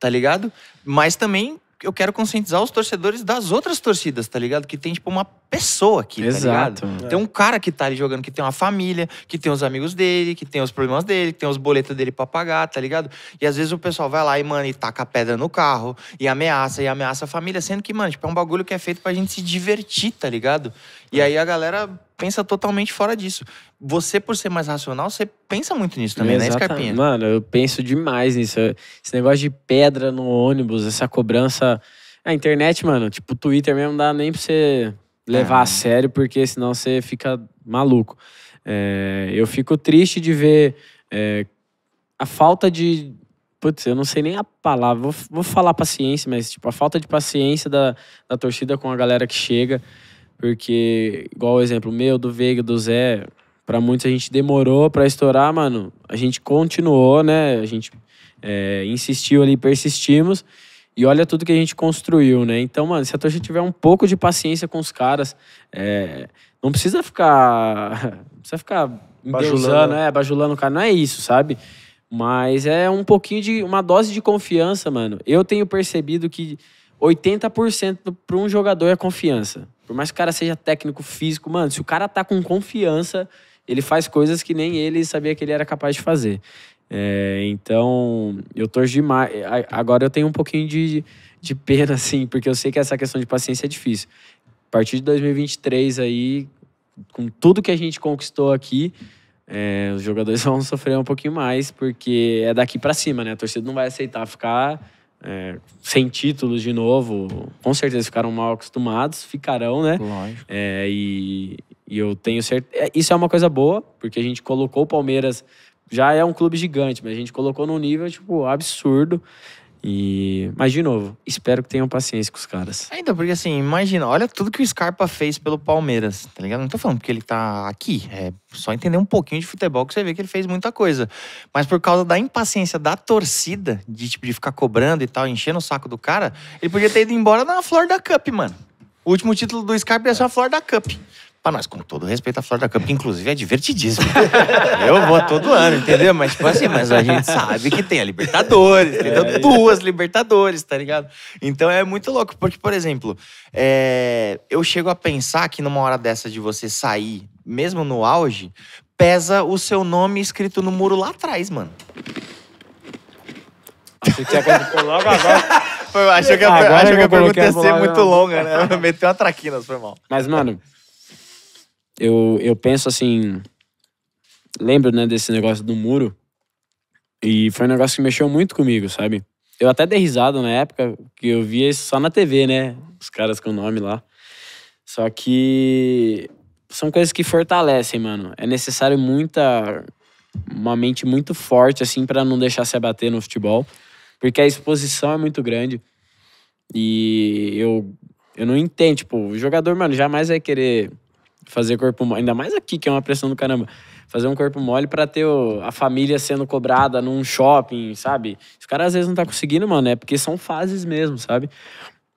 tá ligado? Mas também eu quero conscientizar os torcedores das outras torcidas, tá ligado? Que tem, tipo, uma pessoa aqui, tá Exato. tá ligado? É. Tem um cara que tá ali jogando, que tem uma família, que tem os amigos dele, que tem os problemas dele, que tem os boletos dele pra pagar, tá ligado? E às vezes o pessoal vai lá e, mano, e taca pedra no carro, e ameaça, e ameaça a família, sendo que, mano, tipo, é um bagulho que é feito pra gente se divertir, tá ligado? E aí a galera pensa totalmente fora disso. Você, por ser mais racional, você pensa muito nisso também, Exatamente. né, Scarpinha? Mano, eu penso demais nisso. Esse negócio de pedra no ônibus, essa cobrança. A internet, mano, tipo, o Twitter mesmo não dá nem pra você levar é. a ah. sério, porque senão você fica maluco. É, eu fico triste de ver é, a falta de. Putz, eu não sei nem a palavra, vou, vou falar paciência, mas tipo, a falta de paciência da, da torcida com a galera que chega. Porque, igual o exemplo meu, do Veiga, do Zé, para muitos a gente demorou para estourar, mano. A gente continuou, né? A gente é, insistiu ali, persistimos. E olha tudo que a gente construiu, né? Então, mano, se a torcida tiver um pouco de paciência com os caras, é, não precisa ficar. Não precisa ficar bajulando, né bajulando o cara. Não é isso, sabe? Mas é um pouquinho de. uma dose de confiança, mano. Eu tenho percebido que 80% para um jogador é confiança. Por mais que o cara seja técnico, físico, mano, se o cara tá com confiança, ele faz coisas que nem ele sabia que ele era capaz de fazer. É, então, eu torço demais. Agora eu tenho um pouquinho de, de pena, assim, porque eu sei que essa questão de paciência é difícil. A partir de 2023 aí, com tudo que a gente conquistou aqui, é, os jogadores vão sofrer um pouquinho mais, porque é daqui para cima, né? A torcida não vai aceitar ficar é, sem títulos de novo, com certeza ficaram mal acostumados, ficarão, né? Lógico. É, e, e, eu tenho certeza. É, isso é uma coisa boa, porque a gente colocou o Palmeiras, já é um clube gigante, mas a gente colocou num nível, tipo, absurdo. E, mas, de novo, espero que tenham paciência com os caras. Ainda, é, então, porque assim, imagina, olha tudo que o Scarpa fez pelo Palmeiras, tá ligado? Não tô falando porque ele tá aqui, é só entender um pouquinho de futebol que você vê que ele fez muita coisa. Mas por causa da impaciência da torcida, de tipo, de ficar cobrando e tal, enchendo o saco do cara, ele podia ter ido embora na Flor da Cup, mano. O último título do Scarpa ia ser a Flor da Cup. Mas nós, com todo respeito à Flor da Campo, que inclusive é divertidíssimo. eu vou todo ano, entendeu? Mas, tipo assim, mas a gente sabe que tem a Libertadores, é entendeu? É. Duas Libertadores, tá ligado? Então é muito louco, porque, por exemplo, é... eu chego a pensar que numa hora dessa de você sair, mesmo no auge, pesa o seu nome escrito no muro lá atrás, mano. Achei que a, pergunta ia ser muito longa, né? Meteu uma traquinas, foi mal. Mas, mano, eu, eu penso assim. Lembro, né, desse negócio do muro. E foi um negócio que mexeu muito comigo, sabe? Eu até dei risada na época, que eu via isso só na TV, né? Os caras com o nome lá. Só que são coisas que fortalecem, mano. É necessário muita uma mente muito forte assim para não deixar se abater no futebol, porque a exposição é muito grande. E eu eu não entendo, tipo, o jogador, mano, jamais vai querer Fazer corpo mole, ainda mais aqui, que é uma pressão do caramba. Fazer um corpo mole para ter o, a família sendo cobrada num shopping, sabe? Os caras às vezes não tá conseguindo, mano, é porque são fases mesmo, sabe?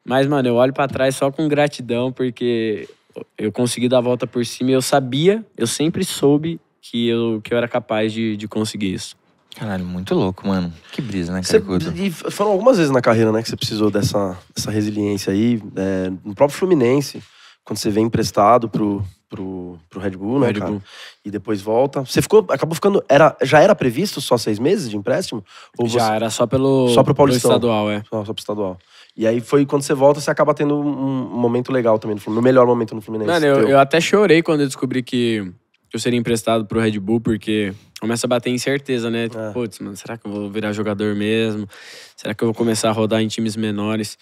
Mas, mano, eu olho para trás só com gratidão, porque eu consegui dar a volta por cima e eu sabia, eu sempre soube que eu, que eu era capaz de, de conseguir isso. Caralho, muito louco, mano. Que brisa, né, cara? e foram algumas vezes na carreira, né, que você precisou dessa, dessa resiliência aí. É, no próprio Fluminense, quando você vem emprestado pro, pro, pro Red Bull, né, Red cara? Bull. E depois volta. Você ficou, acabou ficando, era, já era previsto só seis meses de empréstimo? já você, era só pelo só pro Paulistão. estadual, é. Só, só pro estadual. E aí foi quando você volta, você acaba tendo um, um momento legal também no Fluminense, melhor momento no Fluminense. Mano, eu, eu, até chorei quando eu descobri que eu seria emprestado pro Red Bull, porque começa a bater incerteza, né? É. Putz, mano, será que eu vou virar jogador mesmo? Será que eu vou começar a rodar em times menores?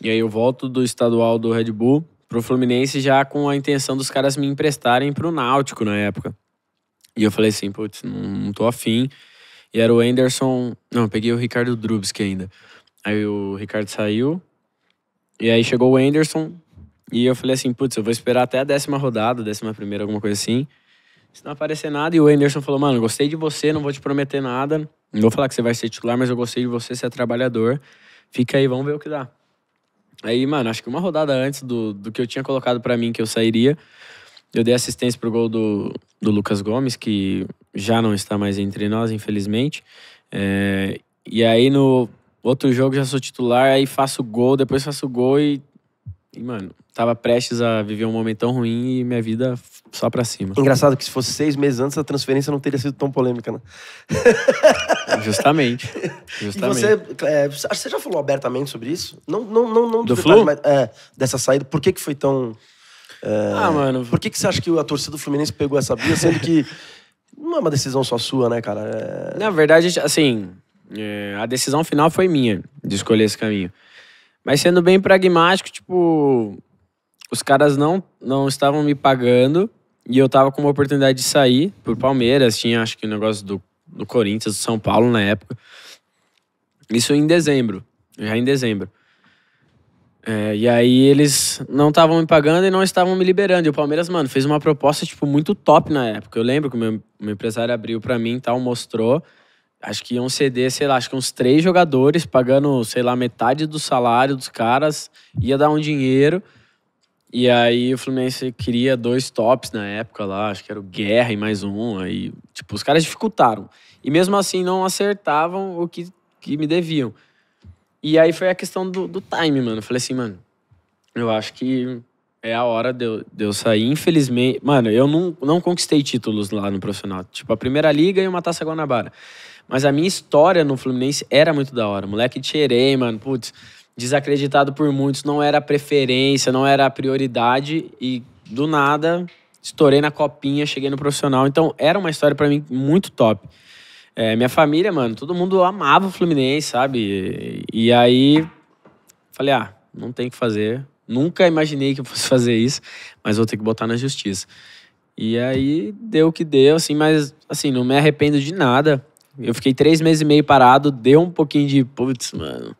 E aí eu volto do estadual do Red Bull pro Fluminense já com a intenção dos caras me emprestarem pro Náutico na época. E eu falei assim, putz, não, não tô afim. E era o Anderson. Não, peguei o Ricardo Drubsky ainda. Aí o Ricardo saiu. E aí chegou o Anderson. E eu falei assim, putz, eu vou esperar até a décima rodada, décima primeira, alguma coisa assim. Se não aparecer nada. E o Anderson falou, mano, gostei de você, não vou te prometer nada. Não vou falar que você vai ser titular, mas eu gostei de você, você é trabalhador. Fica aí, vamos ver o que dá. Aí, mano, acho que uma rodada antes do, do que eu tinha colocado para mim que eu sairia, eu dei assistência pro gol do, do Lucas Gomes, que já não está mais entre nós, infelizmente. É, e aí no outro jogo já sou titular, aí faço gol, depois faço gol e e, mano, tava prestes a viver um momento tão ruim e minha vida só pra cima. Engraçado que se fosse seis meses antes, a transferência não teria sido tão polêmica, né? Justamente. Justamente. E você, é, você já falou abertamente sobre isso? Não, não, não, não do, do mas é, dessa saída. Por que, que foi tão. É, ah, mano. Por que, que você acha que a torcida do Fluminense pegou essa bia, sendo que não é uma decisão só sua, né, cara? É Na verdade, assim, é, a decisão final foi minha de escolher esse caminho. Mas sendo bem pragmático, tipo, os caras não, não estavam me pagando e eu tava com uma oportunidade de sair pro Palmeiras, tinha acho que o um negócio do, do Corinthians, do São Paulo na época. Isso em dezembro, já em dezembro. É, e aí eles não estavam me pagando e não estavam me liberando. E o Palmeiras, mano, fez uma proposta, tipo, muito top na época. Eu lembro que o meu, meu empresário abriu para mim e tal, mostrou acho que iam ceder, sei lá, acho que uns três jogadores pagando, sei lá, metade do salário dos caras, ia dar um dinheiro. E aí o Fluminense queria dois tops na época lá, acho que era o Guerra e mais um. Aí, tipo, os caras dificultaram. E mesmo assim não acertavam o que, que me deviam. E aí foi a questão do, do time, mano. Eu falei assim, mano, eu acho que é a hora de eu, de eu sair. Infelizmente, mano, eu não, não conquistei títulos lá no profissional. Tipo, a primeira liga e uma taça Guanabara. Mas a minha história no Fluminense era muito da hora. Moleque tirei, mano, putz, desacreditado por muitos, não era preferência, não era a prioridade e do nada estourei na copinha, cheguei no profissional. Então era uma história para mim muito top. É, minha família, mano, todo mundo amava o Fluminense, sabe? E, e aí falei, ah, não tem o que fazer. Nunca imaginei que eu fosse fazer isso, mas vou ter que botar na justiça. E aí deu o que deu, assim, mas assim, não me arrependo de nada. Eu fiquei três meses e meio parado, deu um pouquinho de. Putz, mano.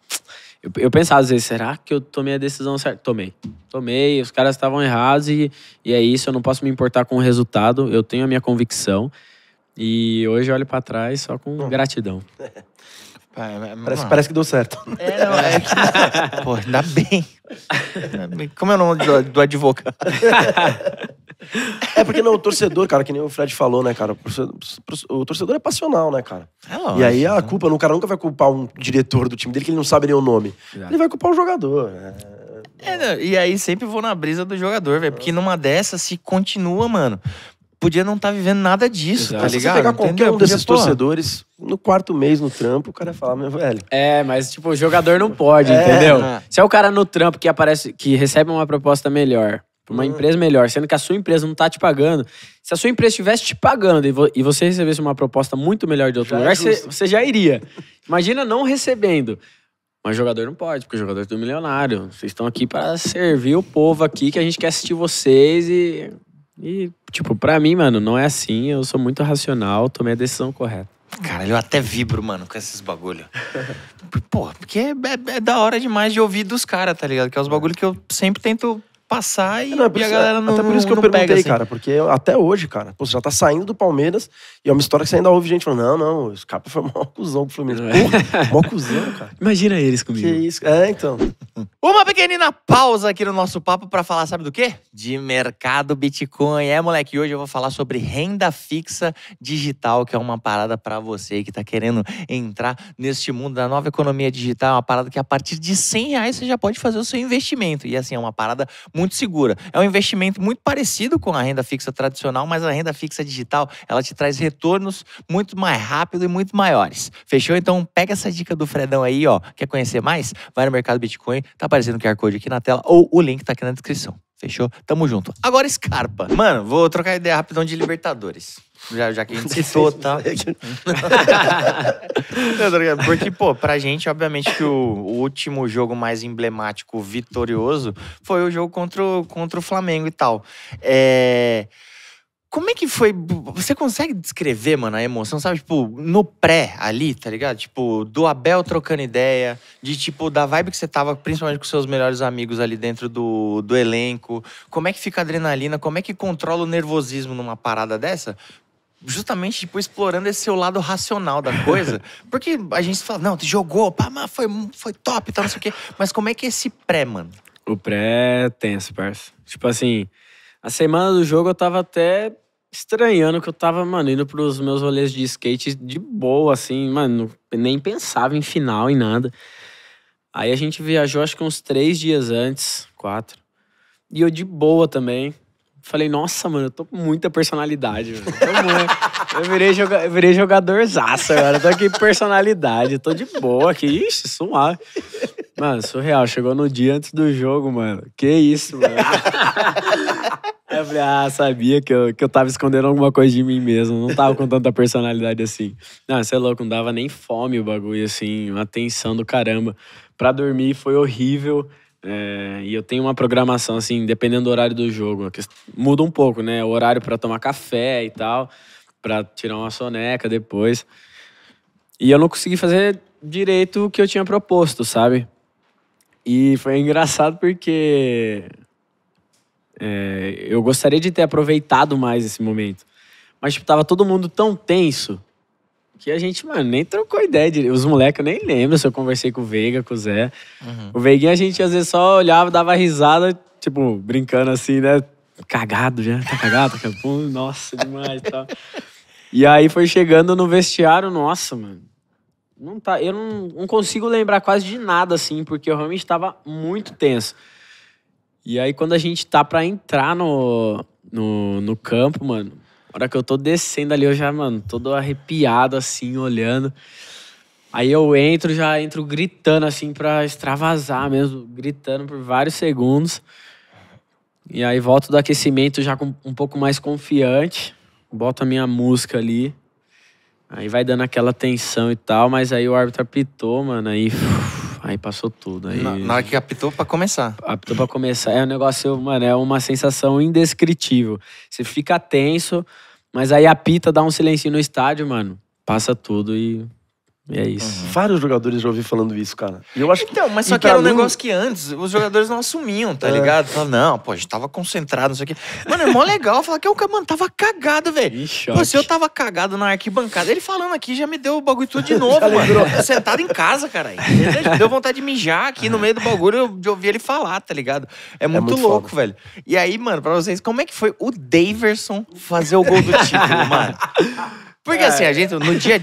Eu, eu pensava às vezes, será que eu tomei a decisão certa? Tomei. Tomei, os caras estavam errados e, e é isso, eu não posso me importar com o resultado, eu tenho a minha convicção. E hoje eu olho para trás só com gratidão. Parece, parece, que deu certo. É, não, é que... Pô, ainda bem. Como é o nome do, do advogado? É porque não, o torcedor, cara, que nem o Fred falou, né, cara? O torcedor é passional, né, cara? É lógico, e aí a né? culpa, né? o cara nunca vai culpar um diretor do time dele que ele não sabe nem o nome. Ele vai culpar o jogador, né? É, e aí sempre vou na brisa do jogador, velho. Porque numa dessas se continua, mano. Podia não estar tá vivendo nada disso, Exato. tá ligado? Se pegar qualquer Entendeu? um desses torcedores, no quarto mês no trampo, o cara fala, meu velho. É, mas tipo, o jogador não pode, é, entendeu? É. Se é o cara no trampo que aparece, que recebe uma proposta melhor, para uma é. empresa melhor, sendo que a sua empresa não está te pagando. Se a sua empresa estivesse te pagando e, vo e, você recebesse uma proposta muito melhor de outro já é lugar, é você, já iria. Imagina não recebendo. Mas jogador não pode, porque o jogador é do milionário. Vocês estão aqui para servir o povo aqui que a gente quer assistir vocês e. E, tipo, pra mim, mano, não é assim. Eu sou muito racional, tomei a decisão correta. Caralho, eu até vibro, mano, com esses bagulho. Porra, porque é, é, é, da hora demais de ouvir dos caras, tá ligado? Que é os bagulho que eu sempre tento passar e, é, não, é e a galera é, não Até por isso que eu perguntei, pega, assim. cara, porque até hoje, cara, pô, você já tá saindo do Palmeiras e é uma história que você ainda ouve gente falando, não, não, o Scarpa foi maior cuzão pro Fluminense. Porra, cuzão, cara. Imagina eles comigo. Que isso, é, então. Uma pequenina pausa aqui no nosso papo para falar, sabe do quê? De mercado Bitcoin. É, moleque, hoje eu vou falar sobre renda fixa digital, que é uma parada para você que tá querendo entrar neste mundo da nova economia digital, uma parada que a partir de 100 reais você já pode fazer o seu investimento. E assim, é uma parada muito muito segura. É um investimento muito parecido com a renda fixa tradicional, mas a renda fixa digital, ela te traz retornos muito mais rápido e muito maiores. Fechou? Então pega essa dica do Fredão aí, ó. Quer conhecer mais? Vai no Mercado Bitcoin, tá aparecendo o QR Code aqui na tela ou o link tá aqui na descrição. Fechou? Tamo junto. Agora Scarpa. Mano, vou trocar ideia rapidão de Libertadores. Já, já que a gente citou, tá? porque, pô, pra gente, obviamente, que o, o, último jogo mais emblemático, vitorioso, foi o jogo contra o, contra o Flamengo e tal. É. Como é que foi? Você consegue descrever, mano, a emoção, sabe? Tipo, no pré ali, tá ligado? Tipo, do Abel trocando ideia, de tipo, da vibe que você tava, principalmente com seus melhores amigos ali dentro do, do elenco. Como é que fica a adrenalina? Como é que controla o nervosismo numa parada dessa? justamente tipo, explorando esse seu lado racional da coisa. Porque a gente fala, não, tu jogou, pá, mas foi, foi top, tal, não sei o quê. Mas como é que é esse pré, mano? O pré é tenso, parça. Tipo assim, a semana do jogo eu tava até estranhando que eu tava, mano, indo pros meus rolês de skate de boa, assim, mano, nem pensava em final, em nada. Aí a gente viajou, acho que uns três dias antes, quatro. E eu de boa também, Falei, nossa, mano, eu tô com muita personalidade, mano. Eu, virei, joga, eu virei agora. tô aqui personalidade, tô de boa aqui. Ixi, suave. Mano, surreal. Chegou no dia antes do jogo, mano. Que isso, mano. eu falei, ah, sabia que eu, que eu tava escondendo alguma coisa de mim mesmo. Não tava com tanta personalidade assim. Não, você é louco, não dava nem fome o bagulho, assim. Uma tensão do caramba. Pra dormir foi horrível. É, e eu tenho uma programação, assim, dependendo do horário do jogo. Muda um pouco, né? O horário para tomar café e tal, para tirar uma soneca depois. E eu não consegui fazer direito o que eu tinha proposto, sabe? E foi engraçado porque é, eu gostaria de ter aproveitado mais esse momento. Mas, tipo, tava todo mundo tão tenso que a gente, mano, nem trocou ideia. De... Os moleques eu nem lembro se eu conversei com o Veiga, com o Zé. Uhum. O Veiguinho a gente às vezes só olhava, dava risada, tipo, brincando assim, né? Cagado já, tá cagado, tá cagado. Nossa, demais e tá. tal. E aí foi chegando no vestiário, nossa, mano. Não tá, eu não, não consigo lembrar quase de nada, assim, porque eu realmente estava muito tenso. E aí, quando a gente tá para entrar no, no, no campo, mano, a hora que eu tô descendo ali, eu já, mano, todo arrepiado assim, olhando. Aí eu entro, já entro gritando assim pra extravasar mesmo, gritando por vários segundos. E aí volto do aquecimento já com um pouco mais confiante, boto a minha música ali. Aí vai dando aquela tensão e tal, mas aí o árbitro apitou, mano, aí Aí passou tudo. Aí... Na, na hora que apitou pra começar. Apitou pra começar. É um negócio, mano, é uma sensação indescritível. Você fica tenso, mas aí apita, dá um silencinho no estádio, mano. Passa tudo e e é uhum. isso. Uhum. Vários jogadores já ouvi falando isso, cara. eu acho então, mas só que era um negócio que antes os jogadores não assumiam, tá é. ligado? Falavam, não, pô, a gente tava concentrado, não sei o quê. Mano, é mó legal falar que é o cara, mano, tava cagado, velho. Pô, se eu tava cagado na arquibancada, ele falando aqui já me deu o bagulho tudo de novo, mano. Sentado em casa, cara. Deu vontade de mijar aqui no é. meio do bagulho de ouvir ele falar, tá ligado? É, é muito, é muito louco, foda. velho. E aí, mano, pra vocês, como é que foi o Daverson fazer o gol do título, mano? Porque é. assim, a gente, no dia.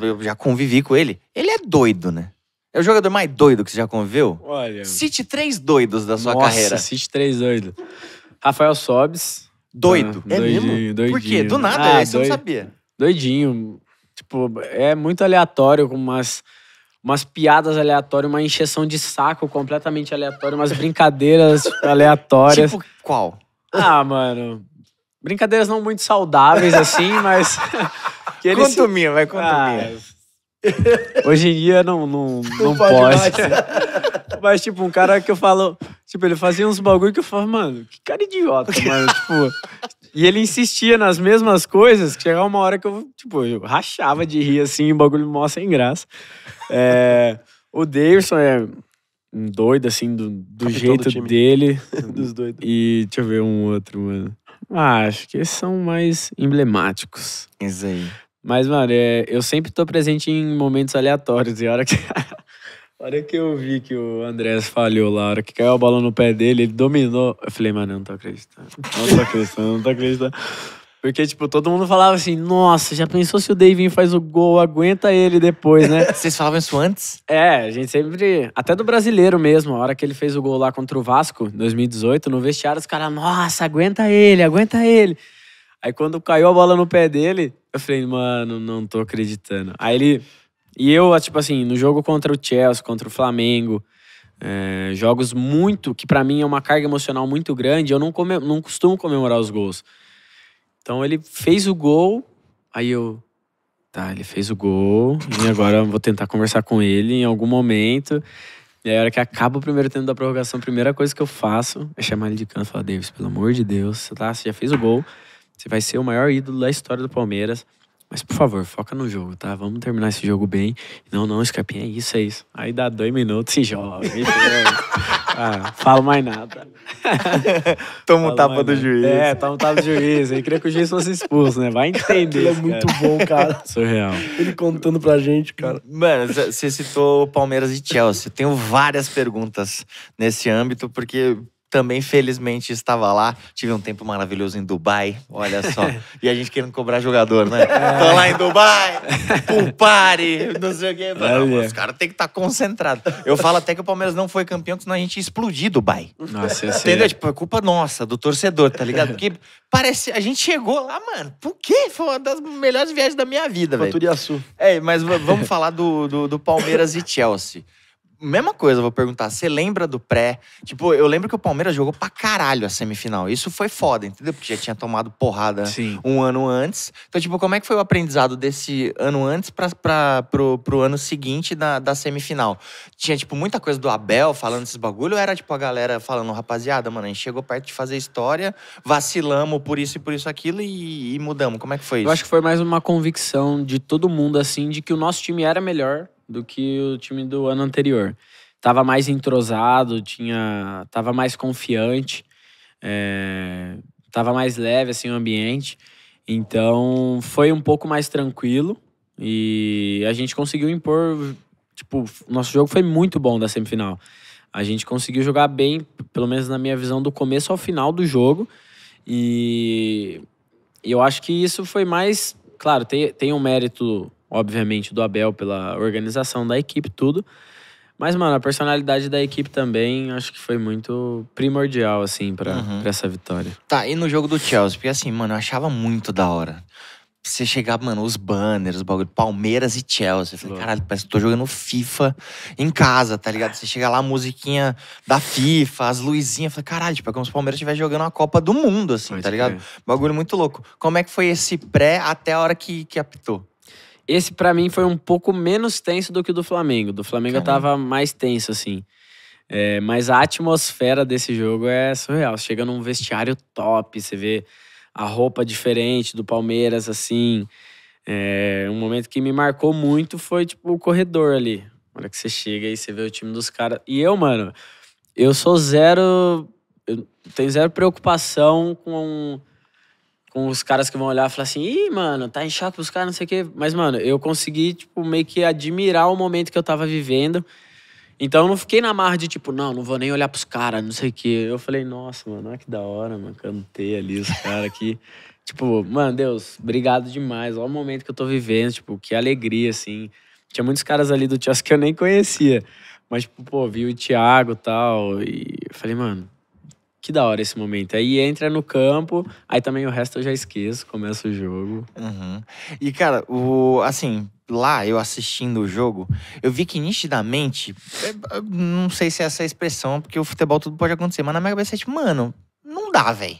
Eu já convivi com ele. Ele é doido, né? É o jogador mais doido que você já conviveu? Olha. Cite três doidos da sua nossa, carreira. Cite três doidos. Rafael Sobes. Doido. Ah, é doidinho, mesmo? Doidinho. Por quê? Do nada, ah, é, esse eu não sabia. Doidinho. Tipo, é muito aleatório, com umas, umas piadas aleatórias, uma encheção de saco completamente aleatória, umas brincadeiras aleatórias. Tipo, qual? Ah, mano. Brincadeiras não muito saudáveis, assim, mas. que eles... Conta minha, vai conta ah, minha. É. Hoje em dia não, não, não, não pode. pode. Mas, tipo, um cara que eu falo. Tipo, ele fazia uns bagulho que eu falo, mano, que cara idiota, mano. tipo. E ele insistia nas mesmas coisas, que chegava uma hora que eu, tipo, eu rachava de rir assim, o bagulho mó sem graça. É, o Davidson é um doido, assim, do, do jeito do dele. Dos doidos. E deixa eu ver um outro, mano. Ah, acho que esses são mais emblemáticos. Isso aí. Mas, mano, é, eu sempre tô presente em momentos aleatórios. E a hora que, a hora que eu vi que o Andrés falhou lá, a hora que caiu a bola no pé dele, ele dominou. Eu falei, mano, eu não tô acreditando. Não tô acreditando, não tô acreditando. Porque, tipo, todo mundo falava assim, nossa, já pensou se o Davin faz o gol, aguenta ele depois, né? Vocês falavam isso antes? É, a gente sempre. Até do brasileiro mesmo, a hora que ele fez o gol lá contra o Vasco, 2018, no vestiário, os caras, nossa, aguenta ele, aguenta ele. Aí quando caiu a bola no pé dele, eu falei, mano, não tô acreditando. Aí ele. E eu, tipo assim, no jogo contra o Chelsea, contra o Flamengo, é, jogos muito. que para mim é uma carga emocional muito grande, eu não, come, não costumo comemorar os gols. Então ele fez o gol, aí eu. Tá, ele fez o gol, e agora vou tentar conversar com ele em algum momento. E aí, a hora que acaba o primeiro tempo da prorrogação, a primeira coisa que eu faço é chamar ele de canto e falar: Davis, pelo amor de Deus, tá, você já fez o gol, você vai ser o maior ídolo da história do Palmeiras. Mas, por favor, foca no jogo, tá? Vamos terminar esse jogo bem. Não, não, Scarpinha, é isso, é isso. Aí dá dois minutos e joga. Ah, falo mais nada. toma um tapa do nada. juiz. É, toma um tapa do juiz. Ele queria que o juiz fosse expulso, né? Vai entender. Ele é muito cara. bom, cara. Surreal. Ele contando pra gente, cara. Mano, você citou Palmeiras e Chelsea. Eu tenho várias perguntas nesse âmbito, porque também, felizmente, estava lá. Tive um tempo maravilhoso em Dubai, olha só. E a gente querendo cobrar jogador, né? É. Tô lá em Dubai, um party, não sei o quê. os caras têm que estar tá concentrados. Eu falo até que o Palmeiras não foi campeão, senão a gente ia explodir Dubai. Nossa, Entendeu? Tipo, é culpa nossa, do torcedor, tá ligado? Porque parece. A gente chegou lá, mano. Por quê? Foi uma das melhores viagens da minha vida, velho. É, mas vamos falar do, do, do Palmeiras e Chelsea mesma coisa, vou perguntar. Você lembra do pré? Tipo, eu lembro que o Palmeiras jogou pra caralho a semifinal. Isso foi foda, entendeu? Porque já tinha tomado porrada Sim. um ano antes. Então, tipo, como é que foi o aprendizado desse ano antes pra, pra, pro, pro ano seguinte da, da semifinal? Tinha, tipo, muita coisa do Abel falando esses bagulho. Ou era, tipo, a galera falando, rapaziada, mano, a gente chegou perto de fazer história, vacilamos por isso e por isso aquilo e, e mudamos. Como é que foi isso? Eu acho que foi mais uma convicção de todo mundo, assim, de que o nosso time era melhor do que o time do ano anterior. Tava mais entrosado, tinha, tava mais confiante, é, tava mais leve assim o ambiente. Então foi um pouco mais tranquilo e a gente conseguiu impor. Tipo, nosso jogo foi muito bom da semifinal. A gente conseguiu jogar bem, pelo menos na minha visão, do começo ao final do jogo. E eu acho que isso foi mais. Claro, tem, tem um mérito obviamente, do Abel pela organização da equipe, tudo. Mas, mano, a personalidade da equipe também acho que foi muito primordial, assim, pra, uhum. essa vitória. Tá, e no jogo do Chelsea? Porque, assim, mano, eu achava muito da hora você chegar, mano, os banners, o bagulho, Palmeiras e Chelsea. Eu falei, caralho, parece que eu tô jogando FIFA em casa, tá ligado? Você chega lá, a musiquinha da FIFA, as luzinhas. Eu falei, caralho, tipo, é como se o Palmeiras estivesse jogando uma Copa do Mundo, assim, Pode tá ligado? Bagulho muito louco. Como é que foi esse pré até a hora que, que apitou? Esse para mim foi um pouco menos tenso do que o do Flamengo. Do Flamengo eu tava mais tenso, assim. É, mas a atmosfera desse jogo é surreal. Você chega num vestiário top, você vê a roupa diferente do Palmeiras, assim. É, um momento que me marcou muito foi, tipo, o corredor ali. Na hora que você chega e você vê o time dos caras. E eu, mano, eu sou zero. Eu tenho zero preocupação com com os caras que vão olhar e falar assim, ih, mano, tá em choque os caras, não sei o quê. Mas, mano, eu consegui, tipo, meio que admirar o momento que eu tava vivendo. Então eu não fiquei na marra de tipo, não, não vou nem olhar pros caras, não sei o quê. Eu falei, nossa, mano, olha que da hora, mano. Cantei ali os caras aqui. tipo, mano, Deus, obrigado demais. Olha o momento que eu tô vivendo, tipo, que alegria, assim. Tinha muitos caras ali do Tiago que eu nem conhecia. Mas, tipo, pô, vi o Thiago e tal. E falei, mano, que da hora esse momento. Aí entra no campo, aí também o resto eu já esqueço, começa o jogo. Uhum. E, cara, o, assim, lá eu assistindo o jogo, eu vi que nitidamente, é, é, não sei se é essa a expressão, porque o futebol tudo pode acontecer, mas na minha cabeça é tipo, mano, não dá, velho.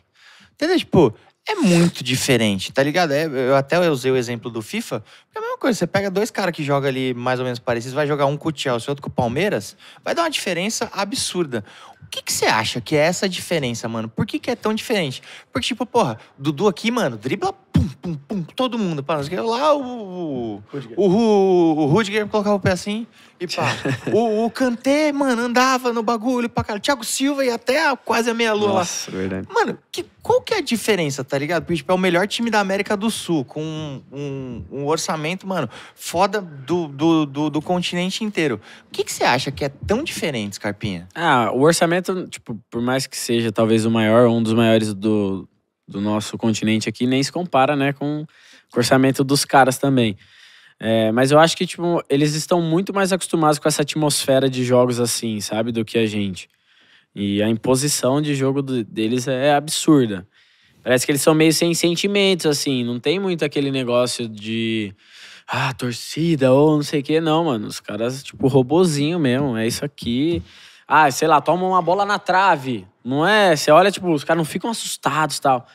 Entendeu? Tipo, é muito diferente, tá ligado? É, eu até usei o exemplo do FIFA, porque é coisa, você pega dois caras que jogam ali mais ou menos parecidos, vai jogar um com o Chelsea, outro com o Palmeiras, vai dar uma diferença absurda. O que, que você acha que é essa diferença, mano? Por que, que é tão diferente? Porque, tipo, porra, Dudu aqui, mano, dribla pum, pum, pum, todo mundo. Pá, lá o. O, o, o Rudiger colocava o pé assim e pá. o, o Kanté, mano, andava no bagulho pra cara. Thiago Silva e até a, quase a meia lua Nossa, lá. É verdade. Mano, que, qual que é a diferença, tá ligado? Porque, tipo, é o melhor time da América do Sul, com um, um, um orçamento, mano, foda do, do, do, do continente inteiro. O que, que você acha que é tão diferente, Scarpinha? Ah, o orçamento, tipo, por mais que seja talvez o maior, um dos maiores do, do nosso continente aqui, nem se compara, né, com o orçamento dos caras também. É, mas eu acho que, tipo, eles estão muito mais acostumados com essa atmosfera de jogos assim, sabe, do que a gente. E a imposição de jogo deles é absurda. Parece que eles são meio sem sentimentos, assim, não tem muito aquele negócio de ah, torcida ou não sei o que, não, mano. Os caras, tipo, robozinho mesmo, é isso aqui. Ah, sei lá, toma uma bola na trave. Não é? Você olha, tipo, os caras não ficam assustados tal.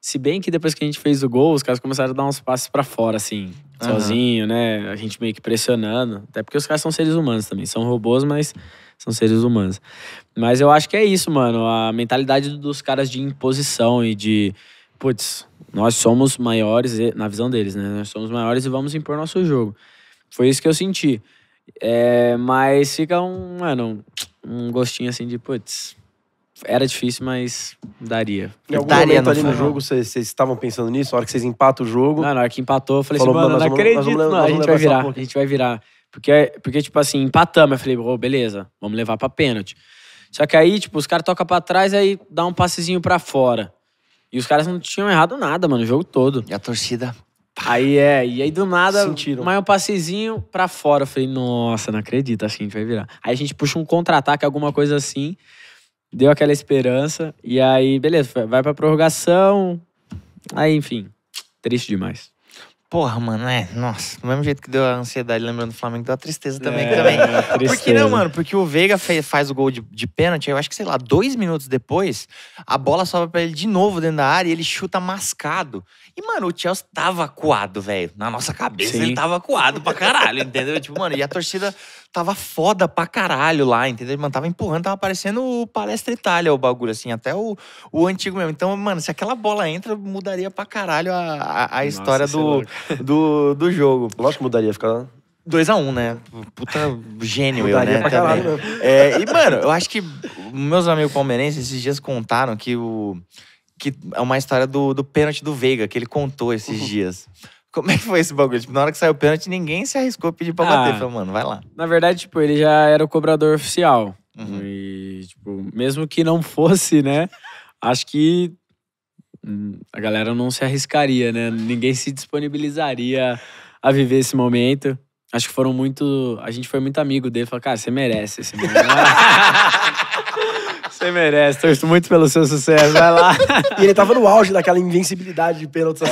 Se bem que depois que a gente fez o gol, os caras começaram a dar uns passes para fora, assim, uhum. sozinho, né? A gente meio que pressionando. Até porque os caras são seres humanos também. São robôs, mas são seres humanos. Mas eu acho que é isso, mano. A mentalidade dos caras de imposição e de putz, nós somos maiores, na visão deles, né? Nós somos maiores e vamos impor nosso jogo. Foi isso que eu senti. É, mas fica um, mano, um gostinho assim de, putz, era difícil, mas daria. Em algum daria, momento ali no jogo, vocês estavam pensando nisso? Na hora que vocês empatam o jogo... Não, na hora que empatou, eu falei assim, falou, assim, mano, não acredito, vamos, não, a gente vai virar, um a gente vai virar. Porque, porque tipo assim, empatamos, eu falei, oh, beleza, vamos levar pra pênalti. Só que aí, tipo, os caras tocam pra trás, aí dá um passezinho pra fora. E os caras não tinham errado nada, mano, o jogo todo. E a torcida. aí é, e aí do nada, Sentiram. mais um passezinho pra fora. Eu falei, nossa, não acredito, assim que a gente vai virar. Aí a gente puxa um contra-ataque, alguma coisa assim. Deu aquela esperança. E aí, beleza, vai pra prorrogação. Aí, enfim, triste demais. Porra, mano, é. Nossa, do mesmo jeito que deu a ansiedade lembrando do Flamengo, deu a tristeza também. É, também. É tristeza. não, mano, porque o Veiga fez, faz o gol de, de pênalti, eu acho que, sei lá, dois minutos depois, a bola sobe pra ele de novo dentro da área e ele chuta mascado. E, mano, o Chelsea tava coado, velho. Na nossa cabeça Sim. ele tava coado pra caralho, entendeu? tipo, mano, e a torcida tava foda pra caralho lá, entendeu? Mano, tava empurrando, tava parecendo o Palestra Itália o bagulho, assim, até o, o antigo mesmo. Então, mano, se aquela bola entra, mudaria pra caralho a, a, a história nossa, é do, do, do jogo. Lógico que mudaria, ficar 2x1, um, né? Puta gênio eu, né? é, e, mano, eu acho que meus amigos palmeirenses esses dias contaram que o que é uma história do, do pênalti do Veiga, que ele contou esses uhum. dias. Como é que foi esse bagulho? Tipo, na hora que saiu o pênalti, ninguém se arriscou a pedir pra ah, bater. Falou, mano, vai lá. Na verdade, tipo, ele já era o cobrador oficial. Uhum. E, tipo, mesmo que não fosse, né? Acho que hum, a galera não se arriscaria, né? Ninguém se disponibilizaria a viver esse momento. Acho que foram muito. A gente foi muito amigo dele. Falou, cara, você merece. Você merece. Você merece, torço muito pelo seu sucesso, vai lá. E ele tava no auge daquela invencibilidade de pênaltis é,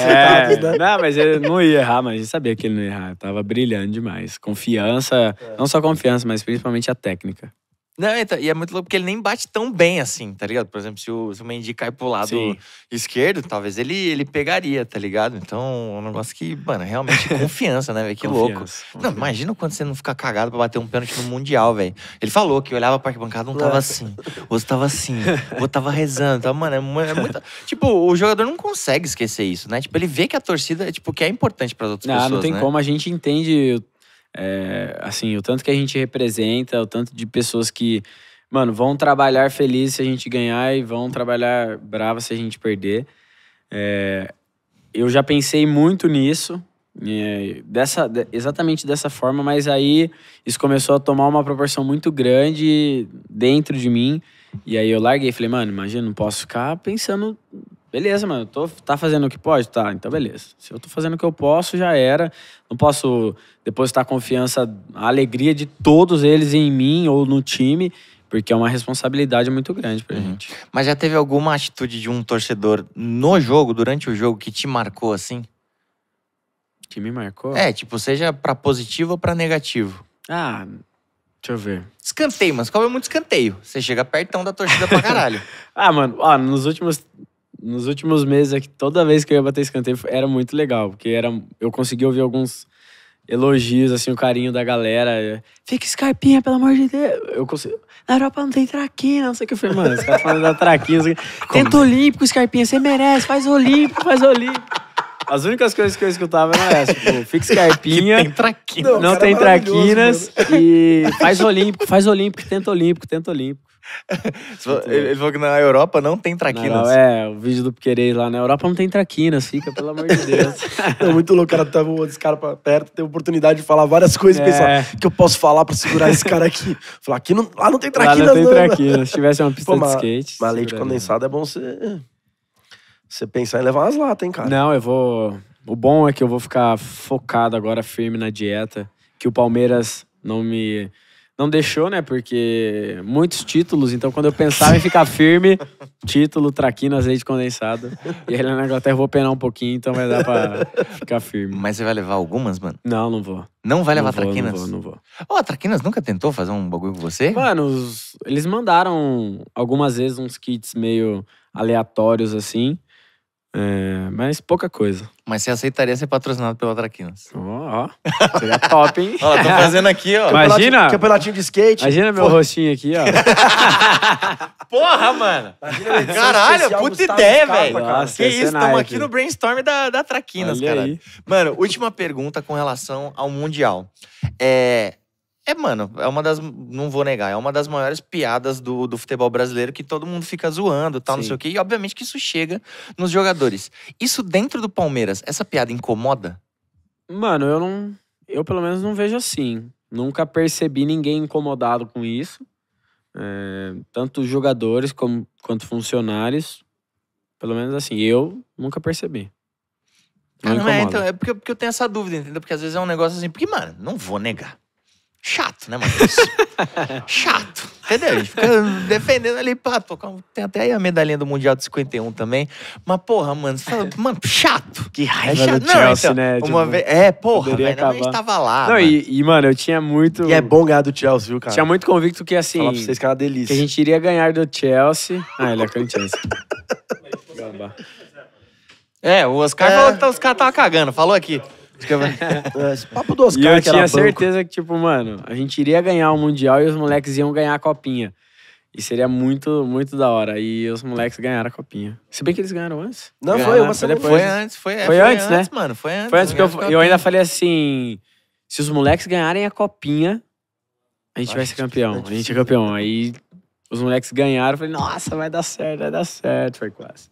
acertados, é, né? Não, mas ele não ia errar, mas a gente sabia que ele não ia errar. Tava brilhando demais. Confiança, é. não só confiança, mas principalmente a técnica. Não, então, e é muito louco porque ele nem bate tão bem assim, tá ligado? Por exemplo, se o, se o Mendy cai pro lado Sim. esquerdo, talvez ele, ele pegaria, tá ligado? Então, é um negócio que, mano, é realmente confiança, né, velho? Que confiança, louco. Confiança. Não, imagina quando você não ficar cagado pra bater um pênalti no Mundial, velho. Ele falou que olhava pra arquibancada, um tava assim. assim, outro tava assim, outro tava rezando. Tá, mano, é, é muito. Tipo, o jogador não consegue esquecer isso, né? Tipo, ele vê que a torcida, tipo, que é importante pras outras ah, não, pessoas. Não, não tem né? como, a gente entende é, assim, o tanto que a gente representa, o tanto de pessoas que, mano, vão trabalhar feliz se a gente ganhar e vão trabalhar brava se a gente perder. É, eu já pensei muito nisso, é, dessa, exatamente dessa forma, mas aí isso começou a tomar uma proporção muito grande dentro de mim. E aí eu larguei, falei, mano, imagina, não posso ficar pensando beleza, mano, eu tô, tá fazendo o que pode? Tá, então beleza. Se eu tô fazendo o que eu posso, já era. Não posso depositar confiança, a alegria de todos eles em mim ou no time, porque é uma responsabilidade muito grande pra uhum. gente. Mas já teve alguma atitude de um torcedor no jogo, durante o jogo, que te marcou assim? Que me marcou? É, tipo, seja pra positivo ou pra negativo. Ah, Deixa eu ver. Escanteio, mas Você cobra muito escanteio. Você chega pertão da torcida pra caralho. ah, mano, ó, nos últimos nos últimos meses aqui, é toda vez que eu ia bater escanteio, era muito legal, porque era, eu consegui ouvir alguns elogios, assim, o carinho da galera. Eh, Fica escarpinha, pelo amor de Deus. Eu consigo... Na Europa não tem traquina, não sei o que. Eu falei, mano, os caras falando da traquina. Tenta assim? olímpico, escarpinha, você merece, faz olímpico, faz olímpico. As únicas coisas que eu escutava eram essas, tipo, fixa carpinha. tem traquinas. Não, não tem traquinas. Mano. E faz olímpico, faz olímpico, tenta olímpico, tenta olímpico. Ele falou que na Europa não tem traquinas. Não, é, o vídeo do Piqueires lá, na Europa não tem traquinas, fica, pelo amor de Deus. é muito louco, cara, tava outro esse cara pra perto, tem oportunidade de falar várias coisas é. e pensar, que eu posso falar pra segurar esse cara aqui? Falar, aqui não, lá não tem traquinas, lá não. tem não, né? traquinas, se tivesse uma pista Pô, de skate. Mas leite condensada é bom você você pensar em levar umas latas, hein, cara? Não, eu vou. O bom é que eu vou ficar focado agora, firme na dieta. Que o Palmeiras não me. Não deixou, né? Porque muitos títulos, então quando eu pensava em ficar firme, título, traquina, azeite condensado. E aí é na até eu vou penar um pouquinho, então vai dar pra ficar firme. Mas você vai levar algumas, mano? Não, não vou. Não vai levar não vou, traquinas? Não vou, não vou. Ô, oh, a Traquinas nunca tentou fazer um bagulho com você? Mano, os... eles mandaram algumas vezes uns kits meio aleatórios assim. É, mas pouca coisa. Mas você aceitaria ser patrocinado pela Traquinas? Ó, ó. Seria top, hein? Ó, tô fazendo aqui, ó. Imagina. Campeonatinho, de skate. Imagina meu Porra. rostinho aqui, ó. Porra, mano. Caralho, puta ideia, velho. Que isso, estamos aqui no brainstorm da, da Traquinas, cara. Mano, última pergunta com relação ao Mundial. É, é, mano, é uma das. Não vou negar, é uma das maiores piadas do, do futebol brasileiro que todo mundo fica zoando, tal, Sim. não sei o quê. E obviamente que isso chega nos jogadores. Isso dentro do Palmeiras, essa piada incomoda? Mano, eu não. Eu pelo menos não vejo assim. Nunca percebi ninguém incomodado com isso. É, tanto jogadores como, quanto funcionários. Pelo menos assim, eu nunca percebi. Não, ah, não é, então, é porque, porque eu tenho essa dúvida, entendeu? Porque às vezes é um negócio assim, porque, mano, não vou negar chato, né, Matheus? chato. Entendeu? A gente fica defendendo ali, pá, tocar. Tem até aí a medalhinha do Mundial de 51 também. Mas, porra, mano, você fala, mano, chato. Que raiva é chato. Chelsea, não, então, né? Uma tipo, vez, é, porra, velho, a gente tava lá. Não, mano. E, e, mano, eu tinha muito. E é bom ganhar do Chelsea, viu, cara? Tinha muito convicto que, assim. Falar pra vocês que era delícia. Que a gente iria ganhar do Chelsea. Ah, ele é Corinthians é, o Oscar é. falou que tá, os caras tava cagando, falou aqui. É, esse papo do Oscar, e eu tinha certeza que, tipo, mano, a gente iria ganhar o Mundial e os moleques iam ganhar a Copinha. E seria muito, muito da hora. E os moleques ganharam a copinha. Se bem que eles ganharam antes. Não, ganharam, foi uma foi depois. Foi antes, foi, é, foi, foi antes, né? antes, né? mano. Foi antes. Foi antes, porque eu, eu, ainda falei assim: se os moleques ganharem a copinha, a gente Acho vai ser campeão. É a gente é campeão. Né? Aí os moleques ganharam, eu falei, nossa, vai dar certo, vai dar certo. Foi quase.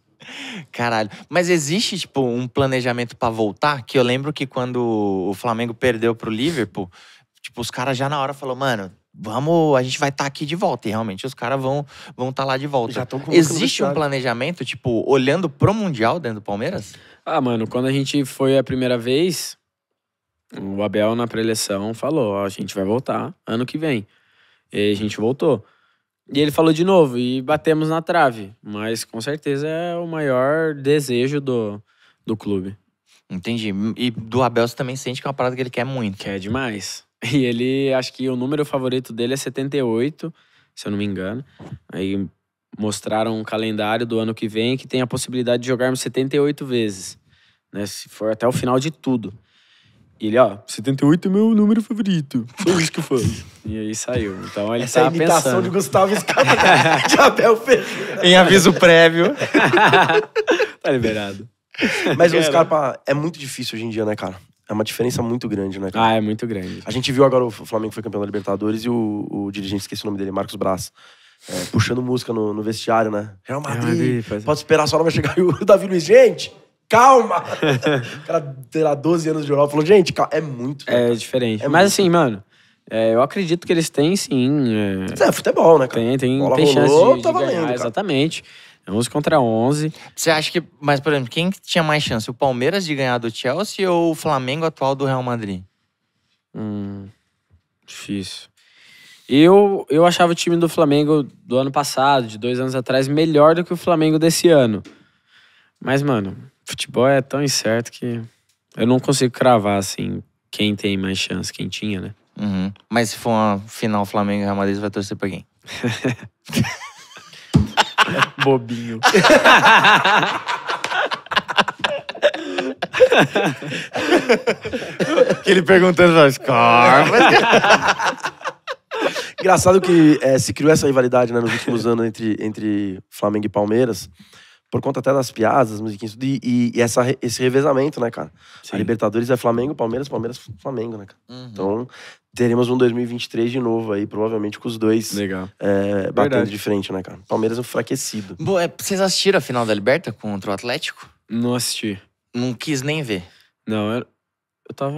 Caralho. Mas existe, tipo, um planejamento para voltar? Que eu lembro que quando o Flamengo perdeu pro Liverpool, tipo, os caras já na hora falaram, mano, vamos, a gente vai estar tá aqui de volta. E realmente os caras vão estar vão tá lá de volta. Já com Existe um planejamento, tipo, olhando pro Mundial dentro do Palmeiras? Ah, mano, quando a gente foi a primeira vez, o Abel na preleção falou: ó, a gente vai voltar ano que vem. E a gente voltou. E ele falou de novo, e batemos na trave. Mas com certeza é o maior desejo do, do clube. Entendi. E do Abel você também sente que é uma parada que ele quer muito. Quer demais. E ele, acho que o número favorito dele é 78, se eu não me engano. Aí mostraram um calendário do ano que vem que tem a possibilidade de jogarmos 78 vezes. Né? Se for até o final de tudo. E ele, ó, 78 é meu número favorito. Foi isso que eu falo. e aí saiu. Então ele Essa é tava imitação pensando. de Gustavo Escarpa de Abel Ferreira. Em aviso prévio. tá liberado. Mas o Scarpa é muito difícil hoje em dia, né, cara? É uma diferença muito grande, né, cara? Ah, é muito grande. A gente viu agora o Flamengo foi campeão da Libertadores e o, o dirigente, esqueci o nome dele, Marcos Braz. É, puxando música no, no, vestiário, né? Real é, Madrid. Real Madrid é. pode esperar, só não vai chegar o Davi Luiz. Gente, calma. o cara, terá lá, 12 anos de Europa falou, gente, calma. é muito. É diferente. É Mas muito. assim, mano, é, eu acredito que eles têm sim. É, é futebol, né, cara? Tem, tem, Bola tem rolou, chance de, tá de valendo, ganhar, exatamente. 11 contra 11. Você acha que, mas por exemplo, quem tinha mais chance? O Palmeiras de ganhar do Chelsea ou o Flamengo atual do Real Madrid? Hum, difícil. Eu, eu achava o time do Flamengo do ano passado, de dois anos atrás, melhor do que o Flamengo desse ano. Mas, mano, Futebol é tão incerto que eu não consigo cravar, assim, quem tem mais chance, quem tinha, né? Uhum. Mas se for uma final Flamengo e Real Madrid, você vai torcer pra quem? Bobinho. que ele perguntando, mas Engraçado que é, se criou essa rivalidade né, nos últimos anos entre, entre Flamengo e Palmeiras por conta até das piadas, musiquinhas, tudo, e, e, essa, esse revezamento, né, cara? Sim. A Libertadores é Flamengo, Palmeiras, Palmeiras, Flamengo, né, cara? Uhum. Então, teremos um 2023 de novo aí, provavelmente com os dois Legal. É, batendo de frente, né, cara? Palmeiras enfraquecido. Boa, é, vocês assistiram a final da Liberta contra o Atlético? Não assisti. Não quis nem ver. Não, eu, eu tava.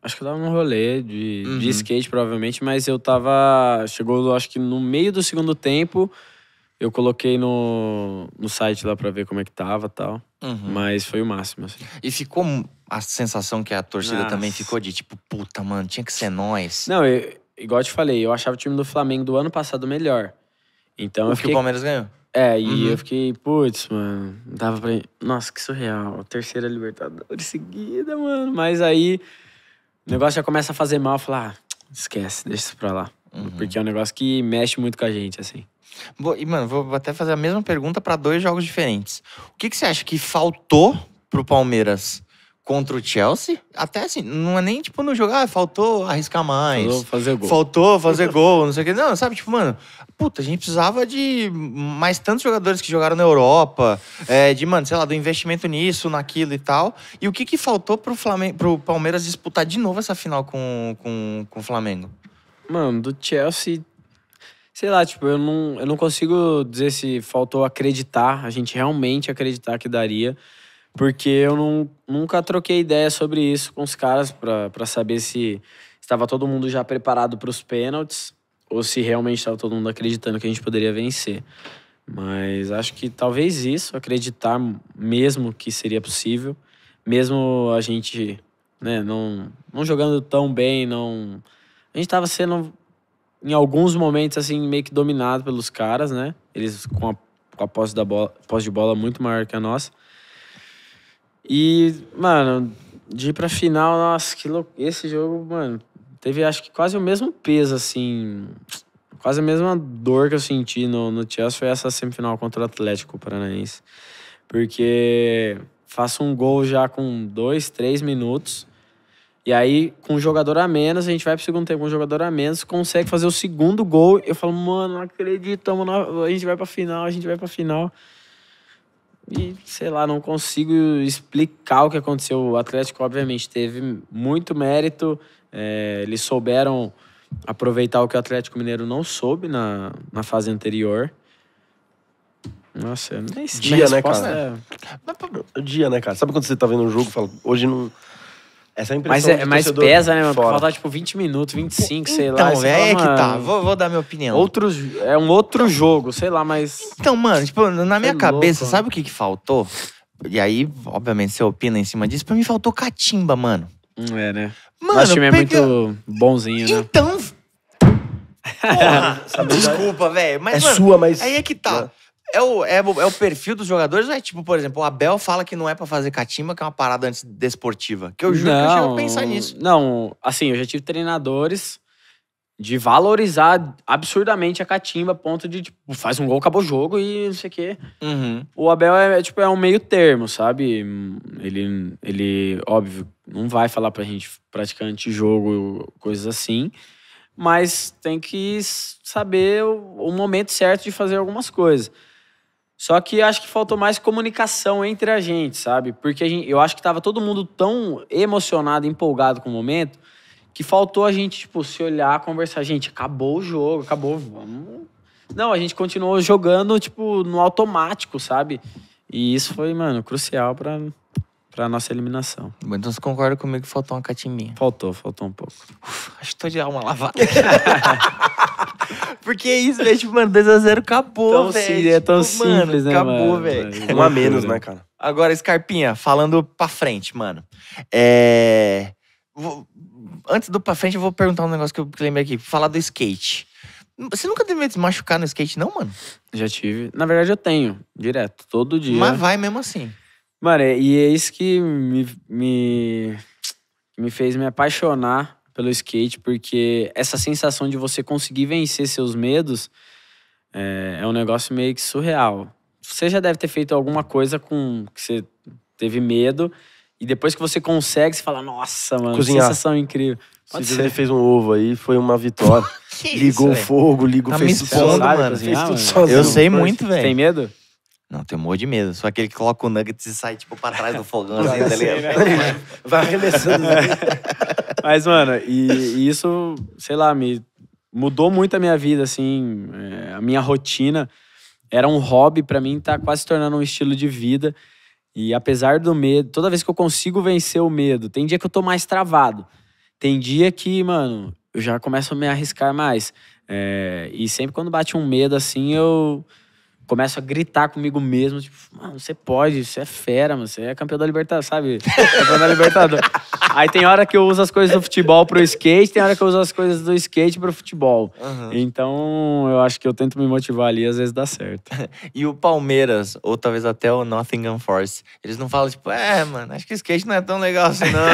Acho que eu tava num rolê de, uhum. de skate, provavelmente, mas eu tava. Chegou, acho que no meio do segundo tempo. Eu coloquei no, no site lá para ver como é que tava tal. Uhum. Mas foi o máximo, assim. E ficou a sensação que a torcida Nossa. Ah, também ficou de tipo, puta, mano, tinha que ser nós. Não, eu, igual eu te falei, eu achava o time do Flamengo do ano passado melhor. Então o eu fiquei... que o Palmeiras ganhou. É, e uhum. eu fiquei, putz, mano, dava pra. Nossa, que surreal. Terceira Libertadores seguida, mano. Mas aí o negócio já começa a fazer mal. Falar, ah, esquece, deixa isso pra lá. Uhum. Porque é um negócio que mexe muito com a gente, assim. E, mano, vou até fazer a mesma pergunta para dois jogos diferentes. O que, que você acha que faltou pro Palmeiras contra o Chelsea? Até assim, não é nem tipo no jogar, ah, faltou arriscar mais. Faltou fazer gol. Faltou fazer gol, não sei o que. Não, sabe, tipo, mano, puta, a gente precisava de mais tantos jogadores que jogaram na Europa, é, de, mano, sei lá, do investimento nisso, naquilo e tal. E o que que faltou pro, Flamengo, pro Palmeiras disputar de novo essa final com, com, com o Flamengo? Mano, do Chelsea Sei lá, tipo, eu não, eu não consigo dizer se faltou acreditar, a gente realmente acreditar que daria, porque eu não, nunca troquei ideia sobre isso com os caras para saber se estava todo mundo já preparado para os pênaltis ou se realmente estava todo mundo acreditando que a gente poderia vencer. Mas acho que talvez isso, acreditar mesmo que seria possível, mesmo a gente né, não, não jogando tão bem, não. A gente estava sendo em alguns momentos, assim, meio que dominado pelos caras, né? Eles com a, com a posse, da bola, posse de bola muito maior que a nossa. E, mano, de ir pra final, nossa, que louco. Esse jogo, mano, teve acho que quase o mesmo peso, assim. Quase a mesma dor que eu senti no, no Chelsea foi essa semifinal contra o Atlético Paranaense. Porque faço um gol já com dois, três minutos. E aí, com um jogador a menos, a gente vai pro segundo tempo com um jogador a menos, consegue fazer o segundo gol. Eu falo, mano, não acredito, mano, a gente vai pra final, a gente vai pra final. E, sei lá, não consigo explicar o que aconteceu. O Atlético, obviamente, teve muito mérito. É, eles souberam aproveitar o que o Atlético Mineiro não soube na, na fase anterior. Nossa, é Dia, né, cara? É... é dia, né, cara? Sabe quando você tá vendo um jogo e fala, hoje não essa é a impressão é, Mas, é, mas pesa, né, mano? Fora. tipo 20 minutos, 25, então, sei lá. Então, é que tá. Vou, vou, dar minha opinião. Outros, é um outro então. jogo, sei lá, mas. Então, mano, tipo, na minha é cabeça, louco, sabe o que, que faltou? E aí, obviamente, você opina em cima disso. Pra mim faltou catimba, mano. Hum, é, né? Mano, Nosso time é muito bonzinho, né? Então. Porra, desculpa, velho. É mano, sua, mas. Aí é que tá. É. É o, é, o, é o perfil dos jogadores, é tipo, por exemplo, o Abel fala que não é para fazer catimba, que é uma parada desportiva. Que eu juro não, que eu chego a pensar nisso. Não, assim, eu já tive treinadores de valorizar absurdamente a catimba, a ponto de, tipo, faz um gol, acabou o jogo e não sei o quê. Uhum. O Abel é, é, tipo, é um meio termo, sabe? Ele, ele, óbvio, não vai falar pra gente praticar antijogo, coisas assim mas tem que saber o, momento certo de fazer algumas coisas. Só que acho que faltou mais comunicação entre a gente, sabe? Porque gente, eu acho que tava todo mundo tão emocionado, empolgado com o momento, que faltou a gente, tipo, se olhar, conversar. Gente, acabou o jogo, acabou, vamos. Não, a gente continuou jogando, tipo, no automático, sabe? E isso foi, mano, crucial para para nossa eliminação. Então você concorda comigo que faltou uma catiminha? Faltou, faltou um pouco. Uf, acho que tô de alma lavada. Porque é isso, velho. Tipo, mano, 2x0 acabou, velho. Tão, sim, é tipo, tão tipo, simples, mano, né, acabou, mano? velho. É uma menos, né, cara? Agora, Scarpinha, falando pra frente, mano. É... Vou... Antes do pra frente, eu vou perguntar um negócio que eu lembrei aqui. Falar do skate. Você nunca teve medo de se machucar no skate, não, mano? Já tive. Na verdade, eu tenho. Direto. Todo dia. Mas vai mesmo assim. Mano, e é isso que me, me, me fez me apaixonar pelo skate, porque essa sensação de você conseguir vencer seus medos é, é um negócio meio que surreal. Você já deve ter feito alguma coisa com que você teve medo, e depois que você consegue, você fala, nossa, mano, Cozinhar. sensação incrível. Pode Esse fez um ovo aí, foi uma vitória. Ligou isso, o fogo, ligou, tá fez, tudo mano. fez tudo sozinho. Eu sei muito, velho. Tem medo? Não, tem morro de medo. Só aquele que coloca o nugget e sai, tipo, pra trás do fogão, assim, tá assim, ligado? Né? Vai arremessando. Assim. Né? Mas, mano, e, e, isso, sei lá, me mudou muito a minha vida, assim, é, a minha rotina. Era um hobby para mim, tá quase se tornando um estilo de vida. E apesar do medo, toda vez que eu consigo vencer o medo, tem dia que eu tô mais travado. Tem dia que, mano, eu já começo a me arriscar mais. É, e sempre quando bate um medo assim, eu começo a gritar comigo mesmo, tipo, mano, você pode, você é fera, mano, você é campeão da Libertadores, sabe? campeão da Libertadores. Aí tem hora que eu uso as coisas do futebol pro skate, tem hora que eu uso as coisas do skate pro futebol. Uhum. Então, eu acho que eu tento me motivar ali, às vezes dá certo. e o Palmeiras, ou talvez até o Nottingham Force, eles não falam tipo, é, mano, acho que skate não é tão legal assim, não.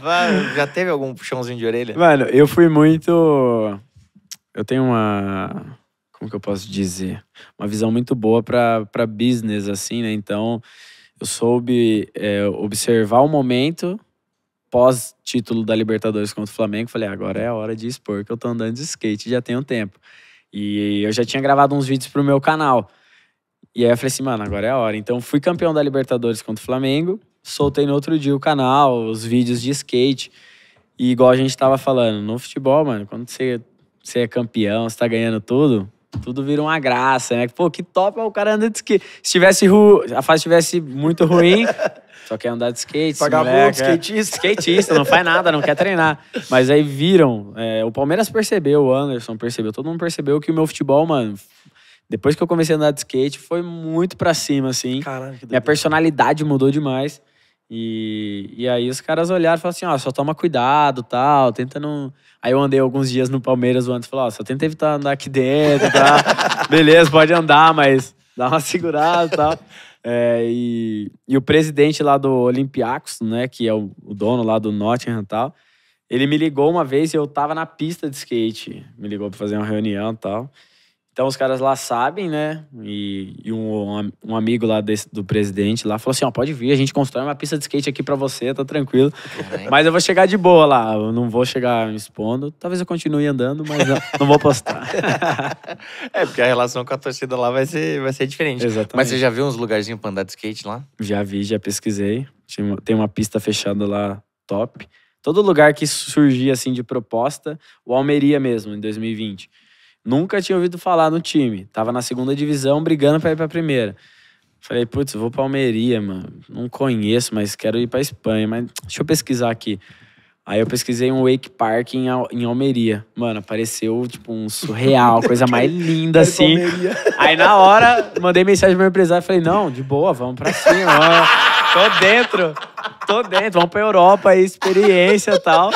Vai, já teve algum puxãozinho de orelha? Mano, eu fui muito... Eu tenho uma como que eu posso dizer? Uma visão muito boa para business, assim, né? Então, eu soube é, observar o momento pós-título da Libertadores contra o Flamengo. Falei, agora é a hora de expor que eu tô andando de skate já tem um tempo. E eu já tinha gravado uns vídeos pro meu canal. E aí eu falei assim, mano, agora é a hora. Então, fui campeão da Libertadores contra o Flamengo. Soltei no outro dia o canal, os vídeos de skate. E igual a gente tava falando, no futebol, mano, quando você, você é campeão, você tá ganhando tudo, tudo vira uma graça, né? Pô, que top é o cara andando de skate. Se tivesse ru... a fase tivesse muito ruim, só quer andar de skate. Vagabundo, é. skatista. Skatista, não faz nada, não quer treinar. Mas aí viram, é, o Palmeiras percebeu, o Anderson percebeu, todo mundo percebeu que o meu futebol, mano, depois que eu comecei a andar de skate, foi muito pra cima, assim. Caramba, que Minha personalidade mudou demais. E, e aí os caras olharam e falaram assim, ó, só toma cuidado tal, tenta não... Aí eu andei alguns dias no Palmeiras antes e falei, ó, só tenta evitar andar aqui dentro, tá? Beleza, pode andar, mas dá uma segurada tal. É, e, e o presidente lá do Olympiacos, né, que é o, o dono lá do Nottingham e tal, ele me ligou uma vez e eu tava na pista de skate. Me ligou pra fazer uma reunião e tal. Então os caras lá sabem, né? E, e um, um, amigo lá desse, do presidente lá falou assim: ó, pode vir, a gente constrói uma pista de skate aqui para você, tá tranquilo. Mas eu vou chegar de boa lá, eu não vou chegar me expondo. Talvez eu continue andando, mas não, não vou postar. é, porque a relação com a torcida lá vai ser, vai ser diferente. Exatamente. Mas você já viu uns lugarzinhos pra andar de skate lá? Já vi, já pesquisei. Tem uma pista fechada lá top. Todo lugar que surgia assim de proposta, o Almeria mesmo, em 2020 Nunca tinha ouvido falar no time. Tava na segunda divisão, brigando para ir pra primeira. Falei, putz, vou pra Almeria, mano. Não conheço, mas quero ir pra Espanha. Mas deixa eu pesquisar aqui. Aí eu pesquisei um Wake Park em, Al em Almeria. Mano, apareceu, tipo, um surreal, coisa mais linda, assim. Aí na hora, mandei mensagem pro meu empresário falei, não, de boa, vamos pra cima. Tô dentro, tô dentro, vamos pra Europa aí, experiência e tal.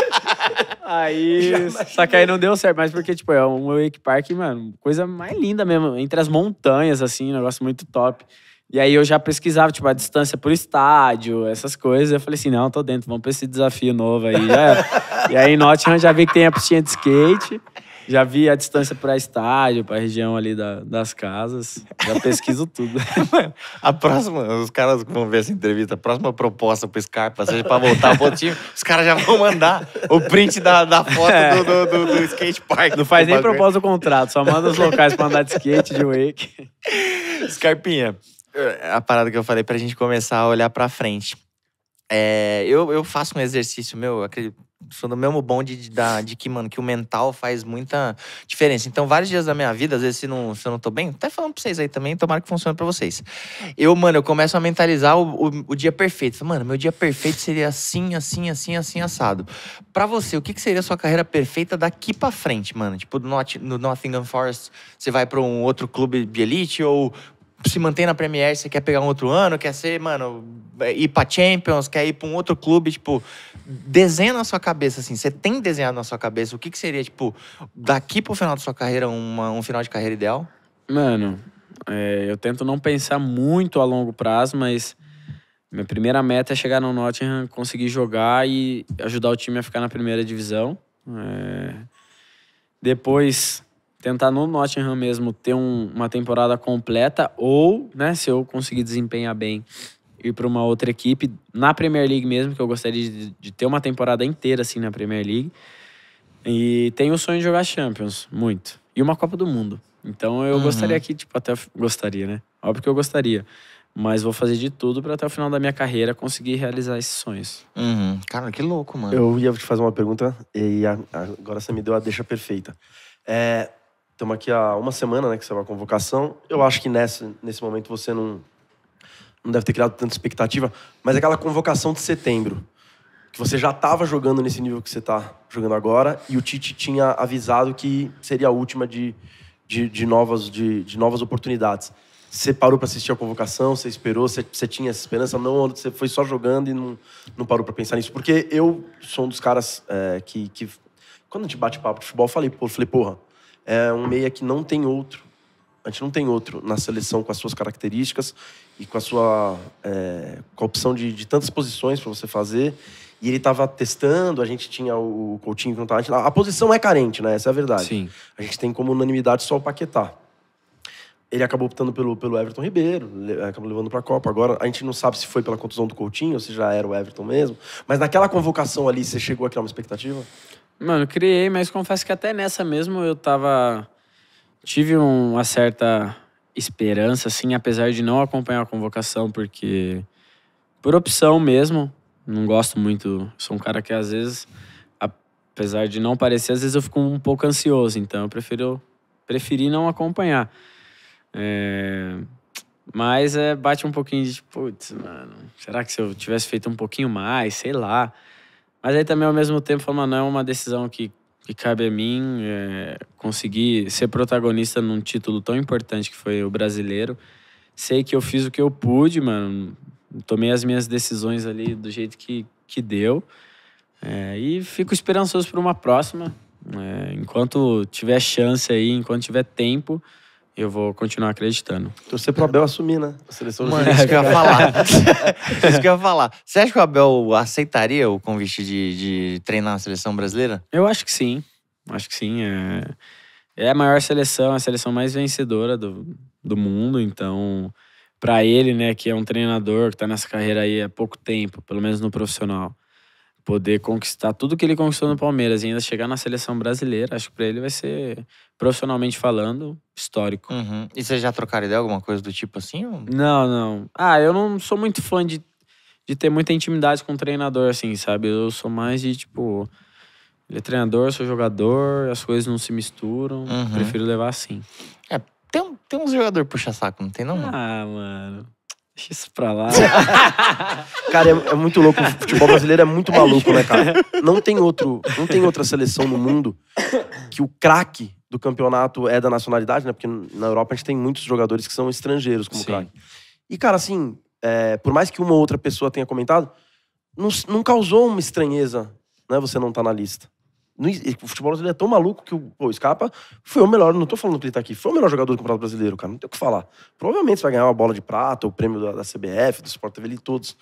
Aí, só que aí não deu certo, mas porque, tipo, é um wake park, mano, coisa mais linda mesmo, entre as montanhas, assim, um negócio muito top. E aí eu já pesquisava, tipo, a distância pro estádio, essas coisas. Eu falei assim, não, tô dentro, vamos pra esse desafio novo aí. e aí em Nottingham já vi que tem a pistinha de skate. Já vi a distância para estádio, para a região ali da, das casas. Já pesquiso tudo. a próxima, os caras que vão ver essa entrevista, a próxima proposta para o Scarpa, seja para voltar pro time, os caras já vão mandar o print da, da foto é. do, do, do, do, skate park. Não faz nem proposta do contrato, só manda os locais para andar de skate, de wake. Scarpinha, a parada que eu falei para a gente começar a olhar para frente é, eu, eu faço um exercício meu, acredito, sou do mesmo bonde de, da, de que, mano, que o mental faz muita diferença. Então, vários dias da minha vida, às vezes, se, não, se eu não tô bem, até falando pra vocês aí também, tomara que funcione pra vocês. Eu, mano, eu começo a mentalizar o, o, o dia perfeito. Mano, meu dia perfeito seria assim, assim, assim, assim, assado. Pra você, o que, que seria a sua carreira perfeita daqui pra frente, mano? Tipo, no, no Nottingham Forest, você vai pra um outro clube de elite ou se mantém na Premier, você quer pegar um outro ano, quer ser, mano, é, ir pra Champions, quer ir pra um outro clube, tipo, desenha na sua cabeça, assim, você tem desenhado na sua cabeça o que, que seria, tipo, daqui pro final da sua carreira, uma, um final de carreira ideal? Mano, é, eu tento não pensar muito a longo prazo, mas minha primeira meta é chegar no Nottingham, conseguir jogar e ajudar o time a ficar na primeira divisão. É... Depois tentar no Nottingham mesmo ter um, uma temporada completa ou, né, se eu conseguir desempenhar bem, ir para uma outra equipe na Premier League mesmo, que eu gostaria de, de, ter uma temporada inteira assim na Premier League. E tenho o sonho de jogar Champions, muito. E uma Copa do Mundo. Então eu uhum. gostaria que, tipo, até gostaria, né? Óbvio que eu gostaria. Mas vou fazer de tudo para até o final da minha carreira conseguir realizar esses sonhos. Uhum. Cara, que louco, mano. Eu ia te fazer uma pergunta e agora você me deu a deixa perfeita. É, Estamos aqui há uma semana, né, que saiu a convocação. Eu acho que nesse nesse momento você não, não deve ter criado tanta expectativa, mas é aquela convocação de setembro, que você já estava jogando nesse nível que você está jogando agora, e o Tite tinha avisado que seria a última de, de, de novas, de, de novas oportunidades. Você parou para assistir a convocação, você esperou, você, você, tinha essa esperança, não, você foi só jogando e não, não parou para pensar nisso. Porque eu sou um dos caras é, que, que, quando a gente bate papo de futebol, eu falei, pô, eu falei, porra, é um meia que não tem outro. A gente não tem outro na seleção com as suas características e com a sua é, com a opção de, de tantas posições para você fazer. E ele estava testando, a gente tinha o Coutinho que não estava. A, a posição é carente, né? Essa é a verdade. Sim. A gente tem como unanimidade só o Paquetá. Ele acabou optando pelo, pelo Everton Ribeiro, é, acabou levando para a Copa. Agora, a gente não sabe se foi pela contusão do Coutinho ou se já era o Everton mesmo. Mas naquela convocação ali, você chegou a criar uma expectativa? Mano, criei, mas confesso que até nessa mesmo eu tava. Tive uma certa esperança, assim, apesar de não acompanhar a convocação, porque. Por opção mesmo. Não gosto muito. Sou um cara que às vezes, apesar de não parecer, às vezes eu fico um pouco ansioso. Então eu prefiro, preferi não acompanhar. É, mas é, bate um pouquinho de, putz, mano, será que se eu tivesse feito um pouquinho mais, sei lá. Mas aí também, ao mesmo tempo, falou, mano, é uma decisão que, que cabe a mim. É, conseguir ser protagonista num título tão importante que foi o brasileiro. Sei que eu fiz o que eu pude, mano. Tomei as minhas decisões ali do jeito que, que deu. É, e fico esperançoso para uma próxima. É, enquanto tiver chance aí, enquanto tiver tempo, eu vou continuar acreditando. Torcer pro Abel assumir, né? A seleção Mano, isso que eu ia falar. isso que eu ia falar. Você acha que o Abel aceitaria o convite de, de treinar a seleção brasileira? Eu acho que sim. Acho que sim. É, é a maior seleção, a seleção mais vencedora do, do mundo. Então, para ele, né, que é um treinador que tá nessa carreira aí há pouco tempo, pelo menos no profissional, poder conquistar tudo que ele conquistou no Palmeiras e ainda chegar na seleção brasileira, acho que para ele vai ser, profissionalmente falando, histórico. Uhum. E vocês já trocaram ideia, alguma coisa do tipo assim? Ou... Não, não. Ah, eu não sou muito fã de, de ter muita intimidade com o treinador, assim, sabe? Eu sou mais de, tipo, ele é treinador, sou jogador, as coisas não se misturam, uhum. prefiro levar assim. É, tem, tem uns jogadores puxa-saco, não tem não? Ah, mano. Isso pra lá. cara, é, é, muito louco. O futebol brasileiro é muito maluco, né, cara? Não tem, outro, não tem outra seleção no mundo que o craque do campeonato é da nacionalidade, né? Porque na Europa a gente tem muitos jogadores que são estrangeiros como craque. E, cara, assim, é, por mais que uma ou outra pessoa tenha comentado, não, não causou uma estranheza, né? Você não tá na lista. Não, o futebol brasileiro é tão maluco que o pô, Scarpa foi o melhor, não tô falando que ele tá aqui, foi o melhor jogador do Campeonato Brasileiro, cara, não tem o que falar. Provavelmente você vai ganhar uma bola de prata, o prêmio da, da CBF, do Sport TV, ali, todos.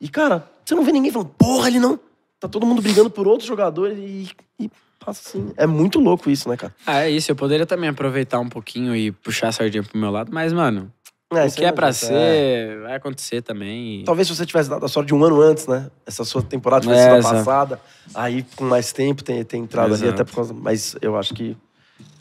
E, cara, você não vê ninguém falando, porra, ele não. Tá todo mundo brigando por outros jogadores e, e passa assim. É muito louco isso, né, cara? Ah, é isso. Eu poderia também aproveitar um pouquinho e puxar a sardinha pro meu lado, mas, mano, é, o que é, é para ser, é. vai acontecer também. Talvez se você tivesse dado a sorte de um ano antes, né? Essa sua temporada tivesse é, sido passada, aí com mais tempo tem, tem entrado Exato. ali, até por causa. Mas eu acho que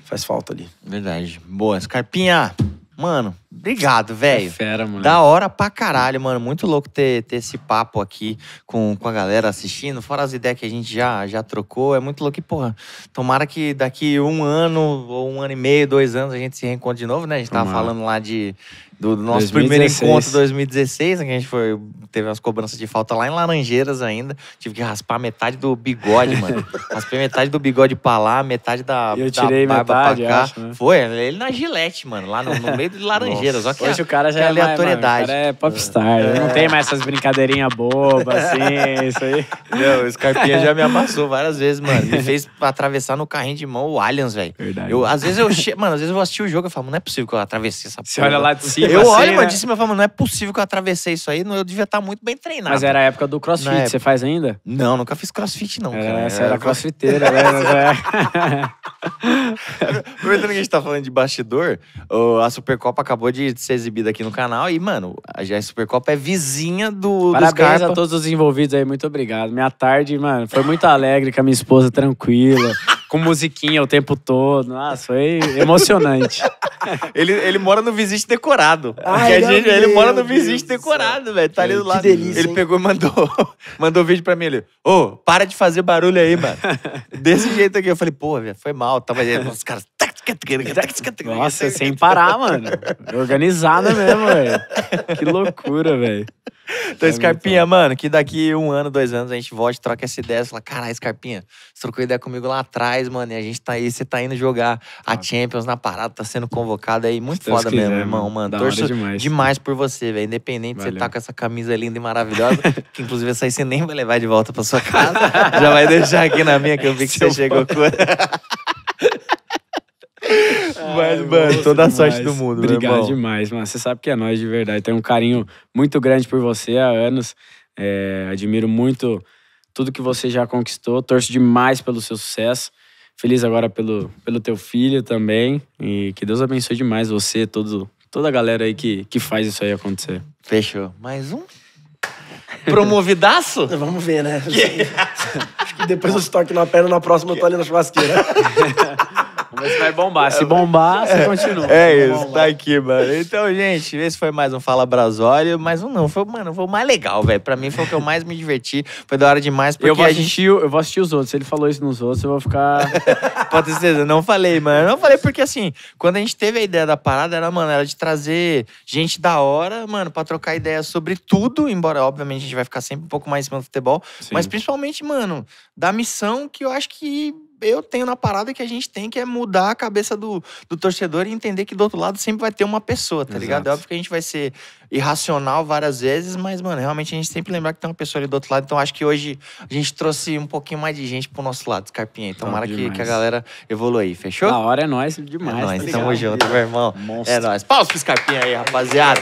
faz falta ali. Verdade. Boa. Scarpinha, mano, obrigado, velho. É fera, mano. Da hora pra caralho, mano. Muito louco ter, ter esse papo aqui com, com a galera assistindo. Fora as ideias que a gente já, já trocou. É muito louco. E, porra, tomara que daqui um ano, ou um ano e meio, dois anos, a gente se reencontre de novo, né? A gente tava tomara. falando lá de do nosso 2016. primeiro encontro 2016, né, que a gente foi, teve umas cobranças de falta lá em Laranjeiras ainda. Tive que raspar metade do bigode, mano. Raspei metade do bigode pra lá, metade da, eu tirei da barba metade, pra cá. Acho, né? Foi, ele na gilete, mano, lá no, no meio de Laranjeiras. Nossa. que é Hoje a, o cara já é, é aleatoriedade. é popstar, é. não tem mais essas brincadeirinhas bobas, assim, isso aí. Não, o Scarpinha já me amassou várias vezes, mano. Me fez atravessar no carrinho de mão o Allianz, velho. Verdade. Eu, às vezes eu, che... mano, às vezes eu vou assistir o jogo e falo, não é possível que eu atravessei essa porra. Você olha lá de cima, eu olho, assim, né? mas disse meu mano, não é possível que eu atravessei isso aí, não, eu devia estar tá muito bem treinado. Mas era a época do crossfit, época... você faz ainda? Não, nunca fiz crossfit, não. Cara. você era, era crossfiteira, né? Aproveitando que a gente tá falando de bastidor, a Supercopa acabou de ser exibida aqui no canal e, mano, a Supercopa é vizinha do Parabéns a todos os envolvidos aí, muito obrigado. Minha tarde, mano, foi muito alegre com a minha esposa, tranquila, com musiquinha o tempo todo. Nossa, foi emocionante ele, ele mora no Visite Decorado. Ai, a gente, ele mora no Visite Decorado, velho. Tá ali do lado. Que delícia, ele hein? pegou e mandou, mandou vídeo pra mim. Ele, ô, oh, para de fazer barulho aí, mano. Desse jeito aqui. Eu falei, pô, velho, foi mal. Tava aí, os caras... Tá Nossa, sem parar, mano. Organizada mesmo, velho. Que loucura, velho. Então, é Scarpinha, mano, que daqui um ano, dois anos a gente volta e troca essa ideia. Você fala, caralho, Scarpinha, você trocou ideia comigo lá atrás, mano, e a gente tá aí, você tá indo jogar ah, a Champions na parada, tá sendo convocado aí. Muito foda quiser, mesmo, irmão, mano. Torço demais. demais por você, velho. Independente Valeu. você tá com essa camisa linda e maravilhosa, que inclusive essa aí você nem vai levar de volta pra sua casa. Já vai deixar aqui na minha, que eu vi que Seu você chegou com. Mas, mano, toda a sorte demais. do mundo, Obrigado meu irmão. demais, mano. Você sabe que é nós de verdade. Tenho um carinho muito grande por você há anos. É, admiro muito tudo que você já conquistou. Torço demais pelo seu sucesso. Feliz agora pelo, pelo teu filho também. E que Deus abençoe demais você, todo, toda a galera aí que, que faz isso aí acontecer. Fechou. Mais um? Promovidaço? Vamos ver, né? Acho que depois estou aqui na perna, na próxima eu tô ali na churrasqueira. Mas vai bombar. Se é, bombar, é. você continua. É isso, tá aqui, mano. Então, gente, esse foi mais um Fala Brasólio, mas um não, foi, mano, foi o mais legal, velho. Pra mim foi o que eu mais me diverti. Foi da hora demais, porque eu vou assistir, gente... Eu vou assistir os outros. Se ele falou isso nos outros, eu vou ficar... Pode ter certeza, não falei, mano. Eu não falei porque, assim, quando a gente teve a ideia da parada, era, mano, era de trazer gente da hora, mano, pra trocar ideia sobre tudo, embora, obviamente, a gente vai ficar sempre um pouco mais em cima do futebol, Sim. mas principalmente, mano, da missão que eu acho que eu tenho na parada que a gente tem que é mudar a cabeça do, do torcedor e entender que do outro lado sempre vai ter uma pessoa, tá Exato. ligado? É óbvio que a gente vai ser irracional várias vezes, mas, mano, realmente a gente sempre lembrar que tem uma pessoa ali do outro lado. Então acho que hoje a gente trouxe um pouquinho mais de gente pro nosso lado, Scarpinha. Tomara que, que a galera evolua aí, fechou? A hora é nós demais. É nóis, tá tamo junto, meu irmão. É Monstro. É nóis. Pausa pro Scarpinha aí, rapaziada.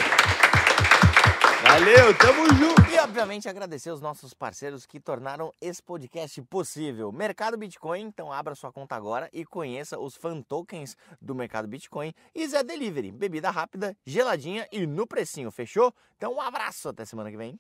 Valeu, tamo junto obviamente agradecer os nossos parceiros que tornaram esse podcast possível. Mercado Bitcoin, então abra sua conta agora e conheça os fan tokens do Mercado Bitcoin e Zé Delivery, bebida rápida, geladinha e no precinho, fechou? Então um abraço, até semana que vem.